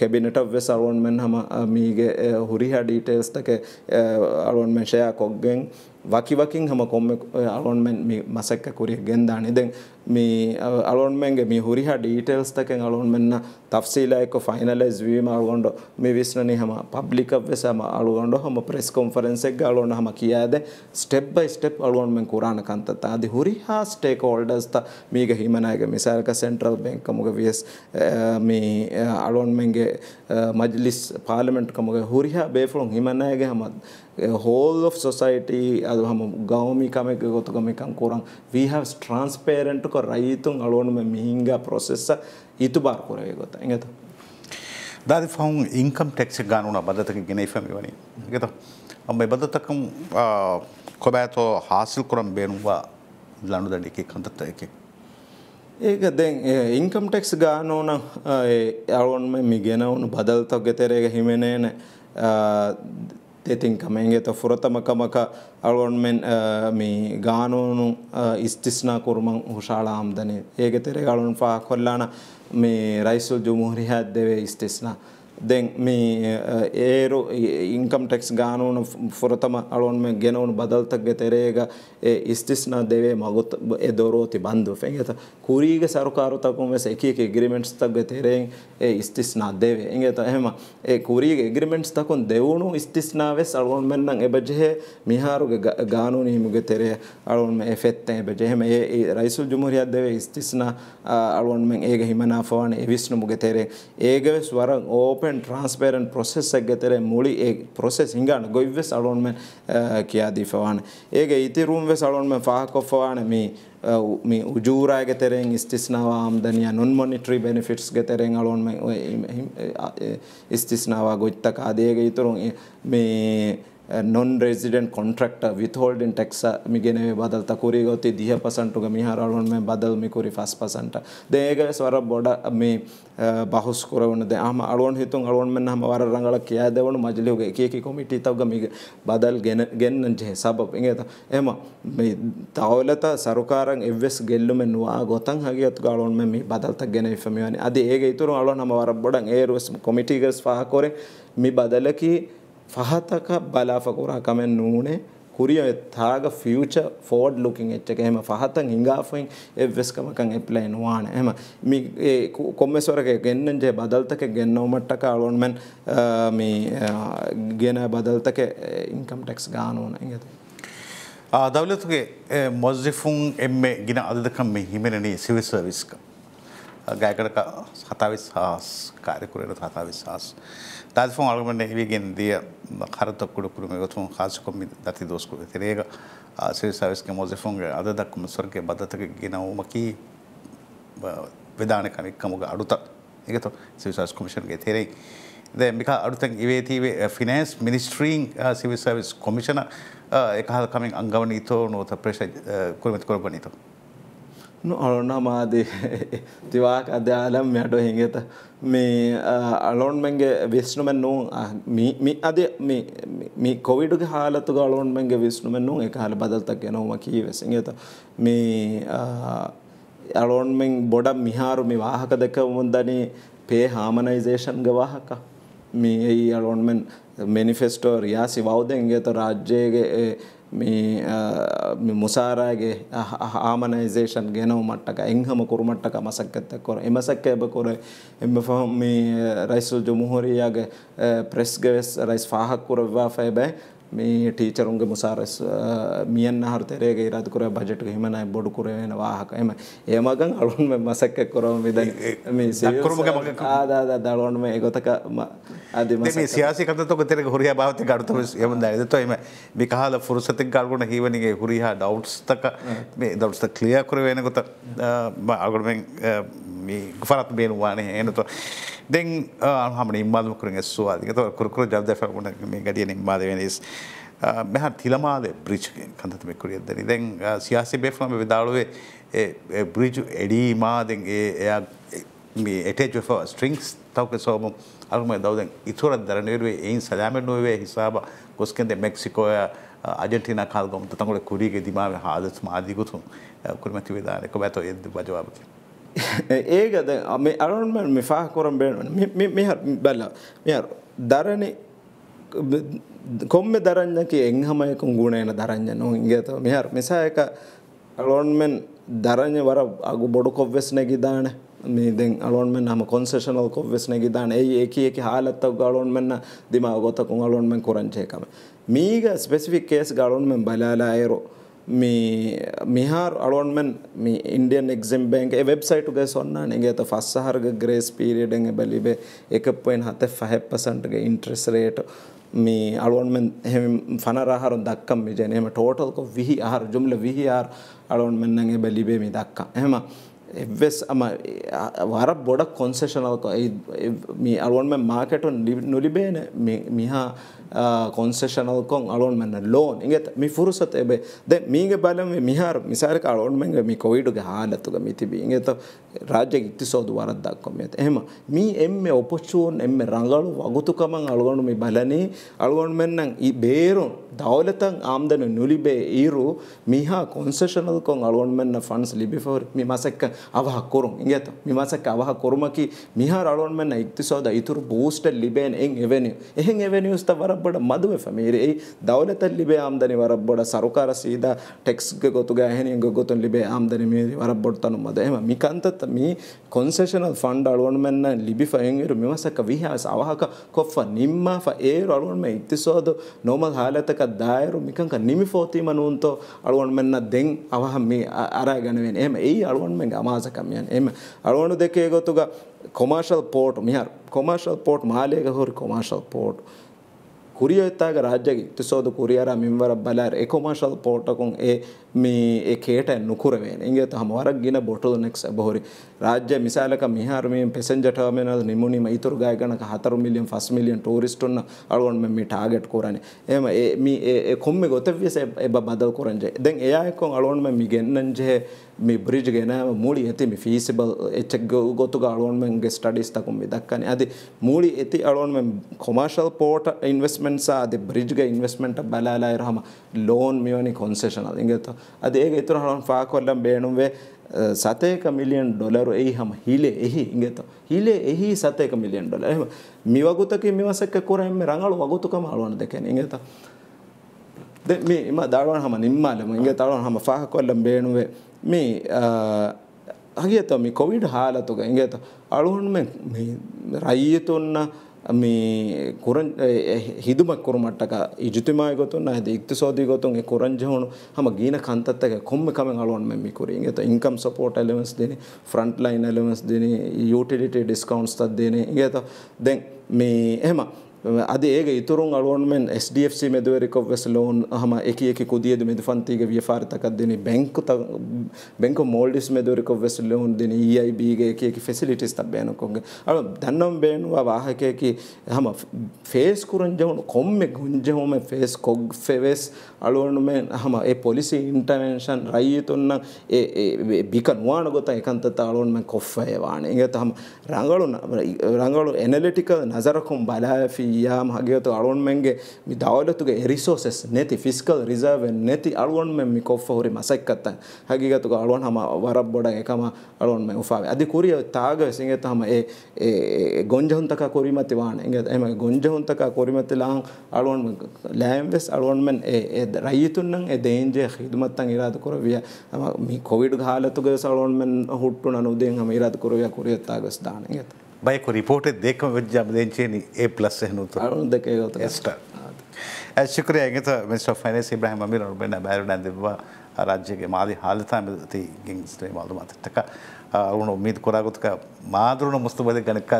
කැබිනට වෙස් අලෝන්මෙන් හම මීගේ හුරිහා ඩීටේල්ස් থেকে arrangement siya ako gang වකිවකින් හම කොම්ම අලොන්මෙන් මසක්ක කුරිය ගෙන්දාන දෙන් මේ අලොන්මෙන්ගේ මේ හුරිහ ඩීටෙල්ස්තකෙන් අලොන්මෙන්න්න තෆ්සීලායක ෆයිනලයිස් වීම අල්ගොන්ඩ මේ විශ්නනය හම පබ්ලික් වෙසම අලුගොඩ හම ප්‍රෙස් කොන්ෆරන්සෙක් අලොන හම කියාද ස්ටෙබ්බ ස්ටප් අලුවන්මෙන් කුරාණ කන්තතා අද හුරිහා ස්ටේක ෝල්ඩස්ත මීග හිමනායක මිසාල්ක සෙන්ට්‍රල් බෙන්කමුග වියස් මේ අලොන්මෙන්ගේ මජලිස් පාලමෙන්ට්කමුගේ හුරිහා බේෆලුන් හිමනායගේ හමත් whole of society ಅದು ಹಮ ಗೌಮಿ ಕಮೆಕ ಗೊತ್ತು ಗಮಿಕಂ ಕೊರಂ ವಿ ಹ್ಯಾವ್ ಟ್ರಾನ್ಸ್ಪೇರೆಂಟ್ ಕೊ ರೈತುಂ ಅಳೋಣ ಮೆ ಮಿಹಿಂಗ ಪ್ರೊಸೆಸ್ ಇತು ಬಾರ್ ಕೊರವೆ ಗೊತ್ತ ಇಂಗತ ದಾದಿ ಫೌಂ ಇನ್ಕಮ್ ಟ್ಯಾಕ್ಸ್ ಗಾನುನ ಬದತಕ ಗಿನೈಫಮಿ ವನಿ ಇಂಗತ ಅಮ್ಮ ಬದತಕಂ ಕೊಬಾತೋ ಹಾಸಿಲ್ ಕೊರಂ ಬೇನುವಾ ලනු දැඩි එකක් කඳත එකක් ඒක දැන් ඉන්කම් ටෙක්ස් ගානෝන අරුවන් මේ මිගෙනවුණු බදල්තොක් ගෙතරේක හිමෙනේන ඉතින් කමෙන්ගේ ෆුරතම කමක අල්ගොන්මෙන් මේ ගානෝනු ඉස්තිස්නා කුරුමන් හුෂාලා ආම්දනේ ඒගෙතෙරේ ගලුන් ෆා කොල්ලාන මේ රයිසුල් ජුමුහරිහත් දෙවේ ඉස්තිස්නා දැන් මේ ඒරු ඉන්කම් ටෙක්ස් ගානුවන ފުރަތަމަ އަޅުންމެ ގެނުނ ބަދަލްތައްގެ ތެރޭގަ އެ އިސްތިސްނާ ދެވޭ މަގުತ್ އެ ދޮރޯތި ބަންދު ފެންގެތ ކުރީގެ ސަރުކާރުތަކުން ވެސް އެކީކ އެގިރިމެންޓްސް ތައްގެ ތެރޭން އެ އިސްތިސްނާ ދެވޭ އެނގެތ އެހެމ އެ ކުރީގެ އެގިރިމެންޓްސް ތަކުން ދެވުණු އިސްތިސްނާ ވެސް އަޅުންމެންނަށް އެބަޖެހޭ މިހާރުގެ ގާނޫނި ހިމުގެ ތެރޭ އަޅުންމެ އެ ފެއްތެން އެބަޖެ ހެމ އެ ރައިސުލް ޖުމުހުރިޔަށް ދެވޭ އިސްތިސްނާ އަޅުންމެން ඒގެ ހިމަނާފަވާނެ އެވިސްނުމުގެ ތެރޭ ඒގެ ވެސް ވަރަށް ඕප ඕපන් ට්‍රන්ස්පේරන් ප්‍රොසෙස් එක ගෙතරේ මුලි ඒ ප්‍රොසෙස් හිඟාන ගොයිවස් අලෝන්මෙන් කියාදී ෆවාන ඒගේ ඉතිරුම් වෙස් අලෝන්මෙන් ෆාහකොෆවාන මේ මේ උජූරාය ගෙතරෙන් ඉස්තිස්නාවා ආම්දනිය නොන් මොනිටරි බෙනිෆිට්ස් ගෙතරෙන් අලෝන්මෙන් ඉස්තිස්නාවා ගොත්තක ආදීගේ ඉතුරුම් මේ non-resident contractor withholding tax මිගෙනේ බදල්ත කුරීගොති දිහ පසන්ටුග මිහාරවුන් මේ බදල් මිකුරි ෆස් පසන්ට දේග ස්වර බොඩ මේ බහස් කරවන දේ ආම අලුවන් හිතුන් අලුවන් මෙන්න හම වර රංගල කියා දෙවණු මජලියෝගේ එක එක කොමිටි තවග මිග බදල් ගෙන ගෙන්නන් ජේ සබබ එංගේත එම මේ තවලත සරකාරන් එවස් ගෙල්ලුම නුවා ගොතන් හගියත් ගලුවන් මේ බදල්ත ගෙන ඉෆමියනි අද ඒගේ ඉතුරු අලුවන් හම වර බොඩන් ඒරුස් කොමිටිගස් ෆහ කොරේ මි බදලකී ෆහතක බලාෆකුරා කමෙන් නූනේ කුරිය තාග ෆියච ෆෝඩ් ලුකින් එච්චක එහම පහතන් හිංගාෆයින් එ වෙස්කමකන් එප්ලයි නවාන එම කොම්මෙස්වරක ගෙන්න්නන්ජේ බදල්තක ගෙන්නවමට්ටක අලොන්මන් ගෙන බදල්තක ඉන්කම් ටෙක්ස් ගානුවන ඉගත. දවලතුගේ මොස්ජිෆුන් එම ගෙන අදකම් මෙ හිමෙනන සිවිස් විස්ක. ගෑකඩක සතවිස් හාස් කාරකුරයට සතවිස් හාස්. ದಾದಫೋನ್ ಅಳಗಮನೆ ಇವೀಗೇನು ದಿಯ ಖರತ ಕುಡುಕುರು ಮೇಗತ್ಫೋನ್ ಖಾಸಕೊಮ್ಮಿ ದತಿ ದೋಸ್ಕು ತೆರೇಗ ಸಿವಿಲ್ ಸರ್ವಿಸ್ಗೆ ಮೊಜೆಫೋನ್ಗೆ ಅದದಕ್ಕು ಸ್ವರ್ಗೆ ಬದ್ಧತೆಗೆ ನಾವು ಮಕಿ ವಿಧಾನಕ ಇಕ್ಕಮುಗ ಅಡುತ ಈಗತು ಸಿವಿಲ್ ಸರ್ವಿಸ್ ಕಮಿಷನ್ಗೆ ತೆರೆ ද මික අඩුතැන් ඉවේතිවේ ෆිනෑන්ස් මිනිස්ට්‍රීන් සිවිල් සවිස් කොමිෂන එකහල් කමින් අංගවන ඉතෝ නෝත ප්‍රේශ කුරමති කොරපනීතෝ නොනමාදී තිවාක් අධ්‍යාලම් මෙහට හිගෙත මේ අලොන්මගේ විශ්නුමෙන් නුම් අද මේ කොවිඩුගේ හාලතු අලොන්මගේ විශ්නුමෙන් නුම් එක හල බදල්තක් යනොම කී වෙසිගත මේ අලොන්මෙන් බොඩ මිහාරු මේ වාහක දෙක මුන්දනී පේ හාමනයිසේෂන් ගවාහක මේ ඒ අලොන්මෙන් මිනිිෆෙස්ටෝ රියාසි වෞදෙන්ගේත රාජ්‍යයගේ මේ මුසාරාගේ ආමනයිසේෂන් ගෙනව මට්ටක එංහම කුරුමට්ටක මසක්කත්ත කොර එමසක් එබ කොර එම මේ රයිසුල් ජුමුහොරයාගේ ප්‍රෙස්ගවෙස් රයිස් පාහක් කුරවා ෆැබෑ මේ ටීචරුන්ගේ මුසාරස් මියන්න හරතරේගේ රාතුකරය බජට් හිමනයි බොඩු කරවෙන වාහක එම ඒමගන් අලුන් මසක්ක කොරම විද ආදාද දලොන් මේ ගොතක අදම සියාසිකතක තෙර හුරිය භාවත ගඩුතම යමද ඇදතු එම විකාහල පුරුසති ගල්ගුණ හිවනගේ හුරිහා ඩව්ස්තක මේ දවස්ත කලිය කරවෙනකොත අගුරමෙන් ගෆරත් බේනුවානේ එනතු දැන් හම නිම්බාදමකරින් ස්වාධික කොරකර ජබ්දැකුණ මේ ගඩිය නිම්බාදවෙනස්. මෙහ තිලමාද බ්‍රිච් කන්තමෙකුරියදනි දැන් සියාසි බේ්ලම විදාළුවේ බ්‍රිජු එඩීමාදෙන් ඒ එයා එටේජ ස්ට්‍රිංක්ස් තවක සෝම අරුම දවදෙන් ඉතුරත් දරනරුවේ එයින් සෑමෙන් නොවේ හිසාබ ගොස්කෙන්ද මෙක්සිකෝය අජටින කාල්ගොමත තකොට කුරීගේ දිමාව හාදස් මාධිකුතුන් කුරමැති විධානක බැතව එද බජවාපති. ඒකද මේ අරුන්ම මෙෆා කොරම් බේනවන මෙහර බැල්ල මෙහර දරණ කොම්ම දරන්නකි එංහමයකුම් ගුණයන දරන්න නො ඉගත මෙහර මෙසායක අලොන්මෙන් දරණ වර අගු බොඩු කොව්වෙස් නැගිදාන මේදෙන් අලොන්මෙන් හම කොන්සේෂනල් කොව්වෙස් නැගිදාන ඒ ඒක එක හාලත්තක් ගලොන්මෙන් දිමා ගොතකුන් අලොන්මෙන් කොරංචයකම මීග ස්පෙසිෆික් කේස් ගලොන්මෙන් බලාලා අයරෝ මේ මිහාර අලොන්මන් මේ ඉන්ඩියන් එක්ම් බෑන්ක වෙබ්සයිට් ගස් ඔන්නන එගේත ෆස්සහරග ග්‍රේස් පීරියඩෙන් බැලිබේ එකපුෙන් හත ෆැහැප්පසන්ටගේ ඉන්ට්‍රෙස්රේට මේ අලොන්මන් එහෙම ෆනරහරු දක්කම් ජනම ටෝටල්ක විහි අහර ජුම්ල විහිආර් අලොන්මන්නගේ බැලිබේ මේ දක්කා එහෙම එවෙස් අම වර බොඩක් කොන්සේෂනල්ක මේ අලුවන්ම මාකටුන් නොලිබේන මිහා කොන්සේෂනල්කොන් අලෝන්මන්න ලෝන් ඉගත මි ෆුරුසත් එබේ ද මීග බලම මිහාර මිසාරක අලෝන්මෙන් මි කොවිඩුග හාලතුග මිතිබී ඉගත රාජ්‍ය ඉතිසෝදු වරද්දක්කොම ඇත එහෙම මී එම්ම ඔපචූන් එම රඟලු වගුතුකමන් අලුගොනු මෙ බලනේ අලුගොන් මෙන්නම් ඉ බේරුන් දවලතන් ආම්දන නුලිබේ ඊරු මිහා කොන්සේෂනල්කොන් අලුගොන් මෙන්න ෆන්ස් ලිබිෆෝර් මි මසක්ක අවහකොරුන් ඉගත මි මසක්ක අවහකොරුමකි මිහා අලුගොන් මෙන්න ඉක්තිසෝද ඉතුරු බූස්ට ලිබේන් එන් එවෙනිය එහෙන් එවෙනියස්ත වර ರಬ್ಬಡ ಮದುವೆ ಫಮೀರಿ ಏಯ್ ದೌಲತಲ್ಲಿ ಲಿಬೆ ಆಮದನಿ ವರಬ್ಬಡ ಸರಕಾರ ಸೀದಾ ಟೆಕ್ಸ್ಗೆ ಗೊತ್ತುಗ ಹೆನಿಗೆ ಗೊತ್ತು ಲಿಬೆ ಆಮದನಿ ಮೀರಿ ವರಬ್ಬಡ ತನು ಮದ ಹೇಮ ಮಿಕಂತ ಮೀ ಕನ್ಸೆಷನಲ್ ಫಂಡ್ ಅಳವಣ ಮೆನ್ನ ಲಿಬಿ ಫಯಂಗಿರು ಮಿಮಸಕ ವಿಹಾಸ ಅವಹಕ ಕೊಫ ನಿಮ್ಮ ಫ ಏರು ಅಳವಣ ಮೆ ಇತ್ತಿಸೋದು ನೋಮಲ್ ಹಾಲತಕ ದಾಯರು ಮಿಕಂಕ ನಿಮಿ ಫೋತಿ ಮನುಂತೋ ಅಳವಣ ಮೆನ್ನ ದೆಂ ಅವಹ ಮೀ ಅರಾಗಣವೇನ್ ಏಮ ಏಯ್ ಅಳವಣ ಮೆಂಗ ಅಮಾಸಕ ಮಿಯನ್ ಏಮ ಅಳವಣ ದೆಕೆ ಗೊತ್ತುಗ කොමර්ශල් පෝට් මෙහර කොමර්ශල් පෝට් මාලයක හොරි කොමර්ශල් පෝට් ಕುರಿಯೊತ್ತಾಗ ರಾಜ್ಯಗೆ ಇತ್ತಿಸೋದು ಕುರಿಯರ ಮಿಂವರ ಬಲಾರ್ ಎಕೊಮರ್ಷಲ್ ಪೋಟಕುಂ ಎ ಮೀ ಎ ಕೇಟ ನುಕುರವೇನೆ ಹಿಂಗೆ ಹಮವರಗ್ಗಿನ ಬೋಟಲ್ ನೆಕ್ಸ್ ಬಹುರಿ ರಾಜ್ಯ ಮಿಸಾಲಕ ಮಿಹಾರ್ ಮೀ ಪೆಸೆಂಜರ್ ಟರ್ಮಿನಲ್ ನಿಮುನಿ ಮೈತುರು ಗಾಯಗಣಕ ಹತ್ತರು ಮಿಲಿಯನ್ ಫಸ್ಟ್ ಮಿಲಿಯನ್ ಟೂರಿಸ್ಟನ್ನ ಅಳ್ಗೊಂಡು ಮೆ ಮೀ ಟಾರ್ಗೆಟ್ ಕೂರನೆ ಏಮ ಮೀ ಎ ಕೊಮ್ಮೆ ಗೊತ್ತವ್ಯಸ ಎಬ್ಬ ಬದಲ್ ಕೂರಂಜೆ ದೆನ್ ಎಯಾ ಎಕ್ಕೊಂಗ್ ಅಳ್ಗೊಂಡು ಮೆ ಮಿ ಗೆನ್ನಂಜೆ මේ බ්‍රිජ්ග නෑම මුලි ඇති මේ ෆිසිබල් එච්චක් ගොතු අලුවන්මන්ගේ ස්ටඩිස්තකුම් දක්කන ඇති මුලි ඇති අලුවන්ම කොමර්ශල් පෝට ඉන්වස්මෙන්ට සාද බ්‍රිජ්ග ඉන්වස්මෙන්ට බලාලාය රහම ලෝන් මෙවනි කොන්සේෂනල් ඉගත අද ඒ ඉතුර හලොන් ෆාකොල්ලම් බේනුම්වේ සතයක මිලියන් ඩොලරු එයි හම හිලේ එහි ඉගත හිලේ එහි සතයක මිලියන් ඩොල එම මිවගුතක මෙවසක කොරෙම රඟලු වගුතුකම අලුවන දෙකැන ඉගත මේ එම දරුවන් හම නිම්මාලම ඉගේ තරුවන් හම ෆාහ කොල්ලම් බේනුවේ මේ හගේත මේ කොවිඩ් හාලතුක ඉගත අලුහුන්ම රයියතුන්න මේ කුරන් හිදුමක් කුරුමට්ටක ඉජුතුමාය ගොතුන් අහද ඉක්ති සෝදී ගොතුන් ඒ කුරන්ජහුණු හම ගීන කන්තත්තක කොම්ම කමෙන් අලුවන් මෙමි කුරින් ඒත ඉන්කම් සපෝට් එලිමන්ස් දෙනේ ෆ්‍රන්ට් ලයින් එලිමන්ස් දෙනේ යූටිලිටි ඩිස්කවුන්ට්ස් තත් දෙනේ ඒත දැන් මේ එහෙම අද e ඒ ඉතුරු අලුවන්ෙන් SDFC මෙදවරකව වෙස ලෝන් හම එක එක කොදියද මෙදෆන්තීග ව්‍යපාරිතකක් දෙන බැංකු බැංක මෝල්ඩිස් මෙදවරකව වෙස ලෝන් දෙන EIBගේ එක එක ෆෙසිලිටිස් තබ්බයනකොග අ දන්නම් බේනවා වාහකයකි හම ෆේස් කුරන්ජවුණු කොම්මෙ ගුන්ජහොම ෆේස් කොග් ෆෙවෙස් අලුවනුමෙන් හම ඒ පොලිසි ඉන්ටර්වෙන්ෂන් රයිතුන්න ඒ බික නවාන ගොත එකන්ත තාලුවන්ම කොෆ්වයවාන එගත හම රඟලු රඟලු එනලෙටික නසරකුම් බලාෆී යාම හගේතු අලුවන්මෙන්ගේ මි දවලතුගේ රිසෝසස් නැති ෆිස්කල් රිසර්වෙන් නැති අලුවන්මෙන් මි කොෆ්ෆ හුරි මසක්කත්තන් හගිගතුක අලුවන් හම වරක් බොඩන් එකම අලුවන්මෙන් උපාවේ අධි කුරිය තාග සිංහත හම ඒ ගොංජහුන්තක කොරිමති වාන එම ගොංජහුන්තක කොරිමතිලාං අලුවන් ලෑම්වෙස් අලුවන්මෙන් ඒ රයිතුන්නන් එ දේන්ජය හිදුමත්තන් ඉරාද කොර විය මි කොවිඩ් හාලතුගේ සලුවන්මෙන් හුට්ටු නනුදෙන් හම ඉරාද කොරවය කුරියත්තාගස් දානගත भाई एक रिपोर्ट है देख जब देंचे नहीं ए प्लस से नो तो देखेगा तो स्टार शुक्रिया आएंगे तो मिनिस्टर ऑफ फाइनेंस इब्राहिम अमीर और बेना बैर दिव्वा ರಾಜ್ಯಕ್ಕೆ ಮಾದಿ ಹಾಲತಾ ತಿ ಗಿಂಗ್ಸ್ ಮಾದು ಮಾತಾಡ್ತಕ್ಕ ಅವನು ಉಮ್ಮೀದ್ ಕೊರಾಗುತ್ತಕ ಮಾದ್ರೂ ಮುಸ್ತು ಬದಿ ಗಣಕ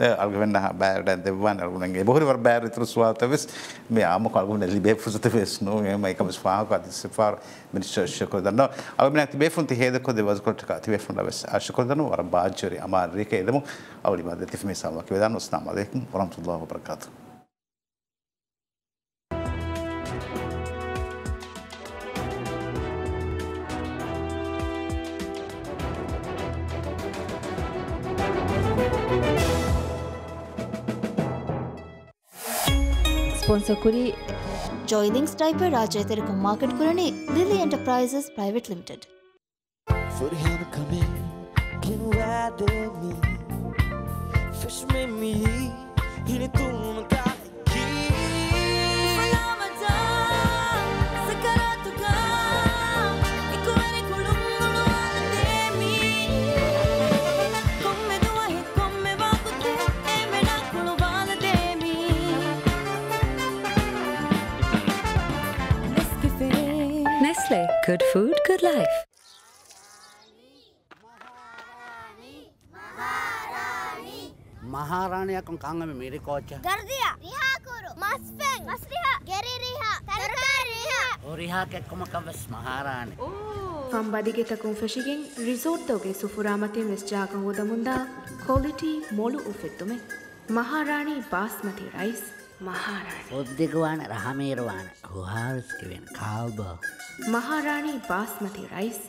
අල්ගවෙන්න බෑට දෙවන් අගුණන්ගේ බොහරිවර බෑරිතර ස්වාතවෙස් මේ ආමක අගුණ ලිබේ පුසත වෙස් නොම එකම ස්වාහක අතිස පාර මිනිස්ශෂයකො දන්න අවම ඇති බේෆුන්ති හේදකො දෙවස්කොට ඇතිවේෆුන් වෙස් අශකොදන වර භාජරි අමාර්යක එදමු අවලි මද තිම සමක වෙදන්න ස්නාමදයක රම්තුල්ලාහ ප්‍රකාතු. স্পন্সর করি জয়লিংস টাইপের রাজরাইতে এরকম মার্কেট করে নেই Lily enterprises private limited Fish made me eat, and it threw on the good food, good life. මහාරාණයක් කංගම මිරිකෝච්ච දරදිය රිහාකුරු මස්පෙන් මස්රිහ ගෙරිරිහා තරකාරිහා ඔරිහා කෙක්කොමකවස් මහාරාණි ಸಂಬದಿಗೆ ತಕುಂಫಶಿಗೆನ್ ರಿಸೋರ್ಟೋಗೆ ಸುಫುರಾಮತೆ ವೆಸ್ಜಾಗ ಹೋದ ಮುಂದ ಕ್ವಾಲಿಟಿ ಮೊಲು ಉಫೆತ್ತುಮೆ ಮಹಾರಾಣಿ ಬಾಸ್ಮತಿ ರೈಸ್ ஒத்திகுவான ரஹமேருவான ஹுஹார்ஸ்குவேன் கால்போ மகாராணி பாஸ்மதி ரைஸ்